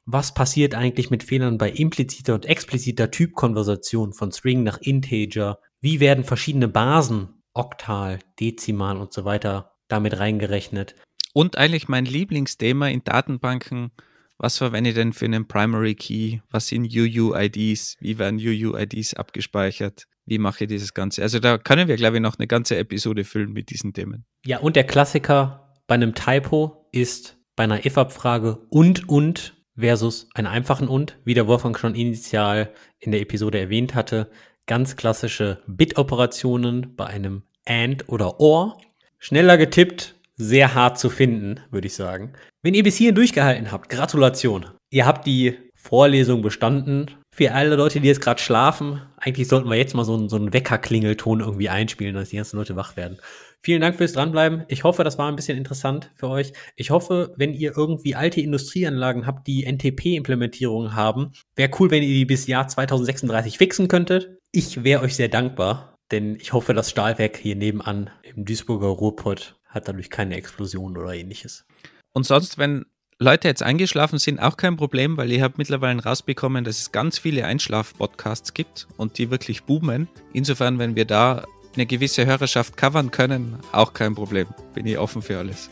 Was passiert eigentlich mit Fehlern bei impliziter und expliziter Typkonversation von String nach Integer? Wie werden verschiedene Basen, Oktal, Dezimal und so weiter damit reingerechnet? Und eigentlich mein Lieblingsthema in Datenbanken, was verwende ich denn für einen Primary Key? Was sind UUIDs? Wie werden UUIDs abgespeichert? Wie mache ich dieses Ganze? Also da können wir, glaube ich, noch eine ganze Episode füllen mit diesen Themen. Ja, und der Klassiker bei einem Typo ist bei einer if-Abfrage und und versus einer einfachen und, wie der Wolfgang schon initial in der Episode erwähnt hatte, ganz klassische Bit-Operationen bei einem and oder or. Schneller getippt sehr hart zu finden, würde ich sagen. Wenn ihr bis hierhin durchgehalten habt, Gratulation. Ihr habt die Vorlesung bestanden. Für alle Leute, die jetzt gerade schlafen, eigentlich sollten wir jetzt mal so einen, so einen Wecker-Klingelton irgendwie einspielen, dass die ganzen Leute wach werden. Vielen Dank fürs Dranbleiben. Ich hoffe, das war ein bisschen interessant für euch. Ich hoffe, wenn ihr irgendwie alte Industrieanlagen habt, die NTP-Implementierungen haben, wäre cool, wenn ihr die bis Jahr 2036 fixen könntet. Ich wäre euch sehr dankbar, denn ich hoffe, das Stahlwerk hier nebenan im Duisburger Ruhrpott hat dadurch keine Explosion oder ähnliches. Und sonst, wenn Leute jetzt eingeschlafen sind, auch kein Problem, weil ich habe mittlerweile rausbekommen, dass es ganz viele Einschlaf-Podcasts gibt und die wirklich boomen. Insofern, wenn wir da eine gewisse Hörerschaft covern können, auch kein Problem. Bin ich offen für alles.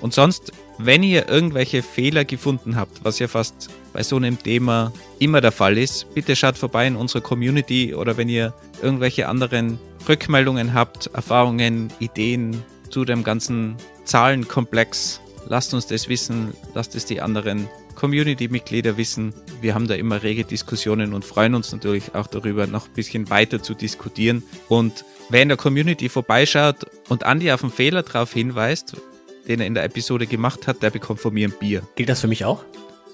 Und sonst, wenn ihr irgendwelche Fehler gefunden habt, was ja fast bei so einem Thema immer der Fall ist, bitte schaut vorbei in unserer Community oder wenn ihr irgendwelche anderen Rückmeldungen habt, Erfahrungen, Ideen, zu dem ganzen Zahlenkomplex. Lasst uns das wissen, lasst es die anderen Community-Mitglieder wissen. Wir haben da immer rege Diskussionen und freuen uns natürlich auch darüber, noch ein bisschen weiter zu diskutieren. Und wer in der Community vorbeischaut und Andi auf einen Fehler darauf hinweist, den er in der Episode gemacht hat, der bekommt von mir ein Bier. Gilt das für mich auch?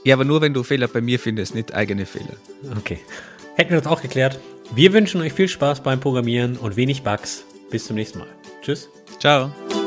Ja, aber nur wenn du Fehler bei mir findest, nicht eigene Fehler. Okay. Hätten wir das auch geklärt. Wir wünschen euch viel Spaß beim Programmieren und wenig Bugs. Bis zum nächsten Mal. Tschüss. Ciao.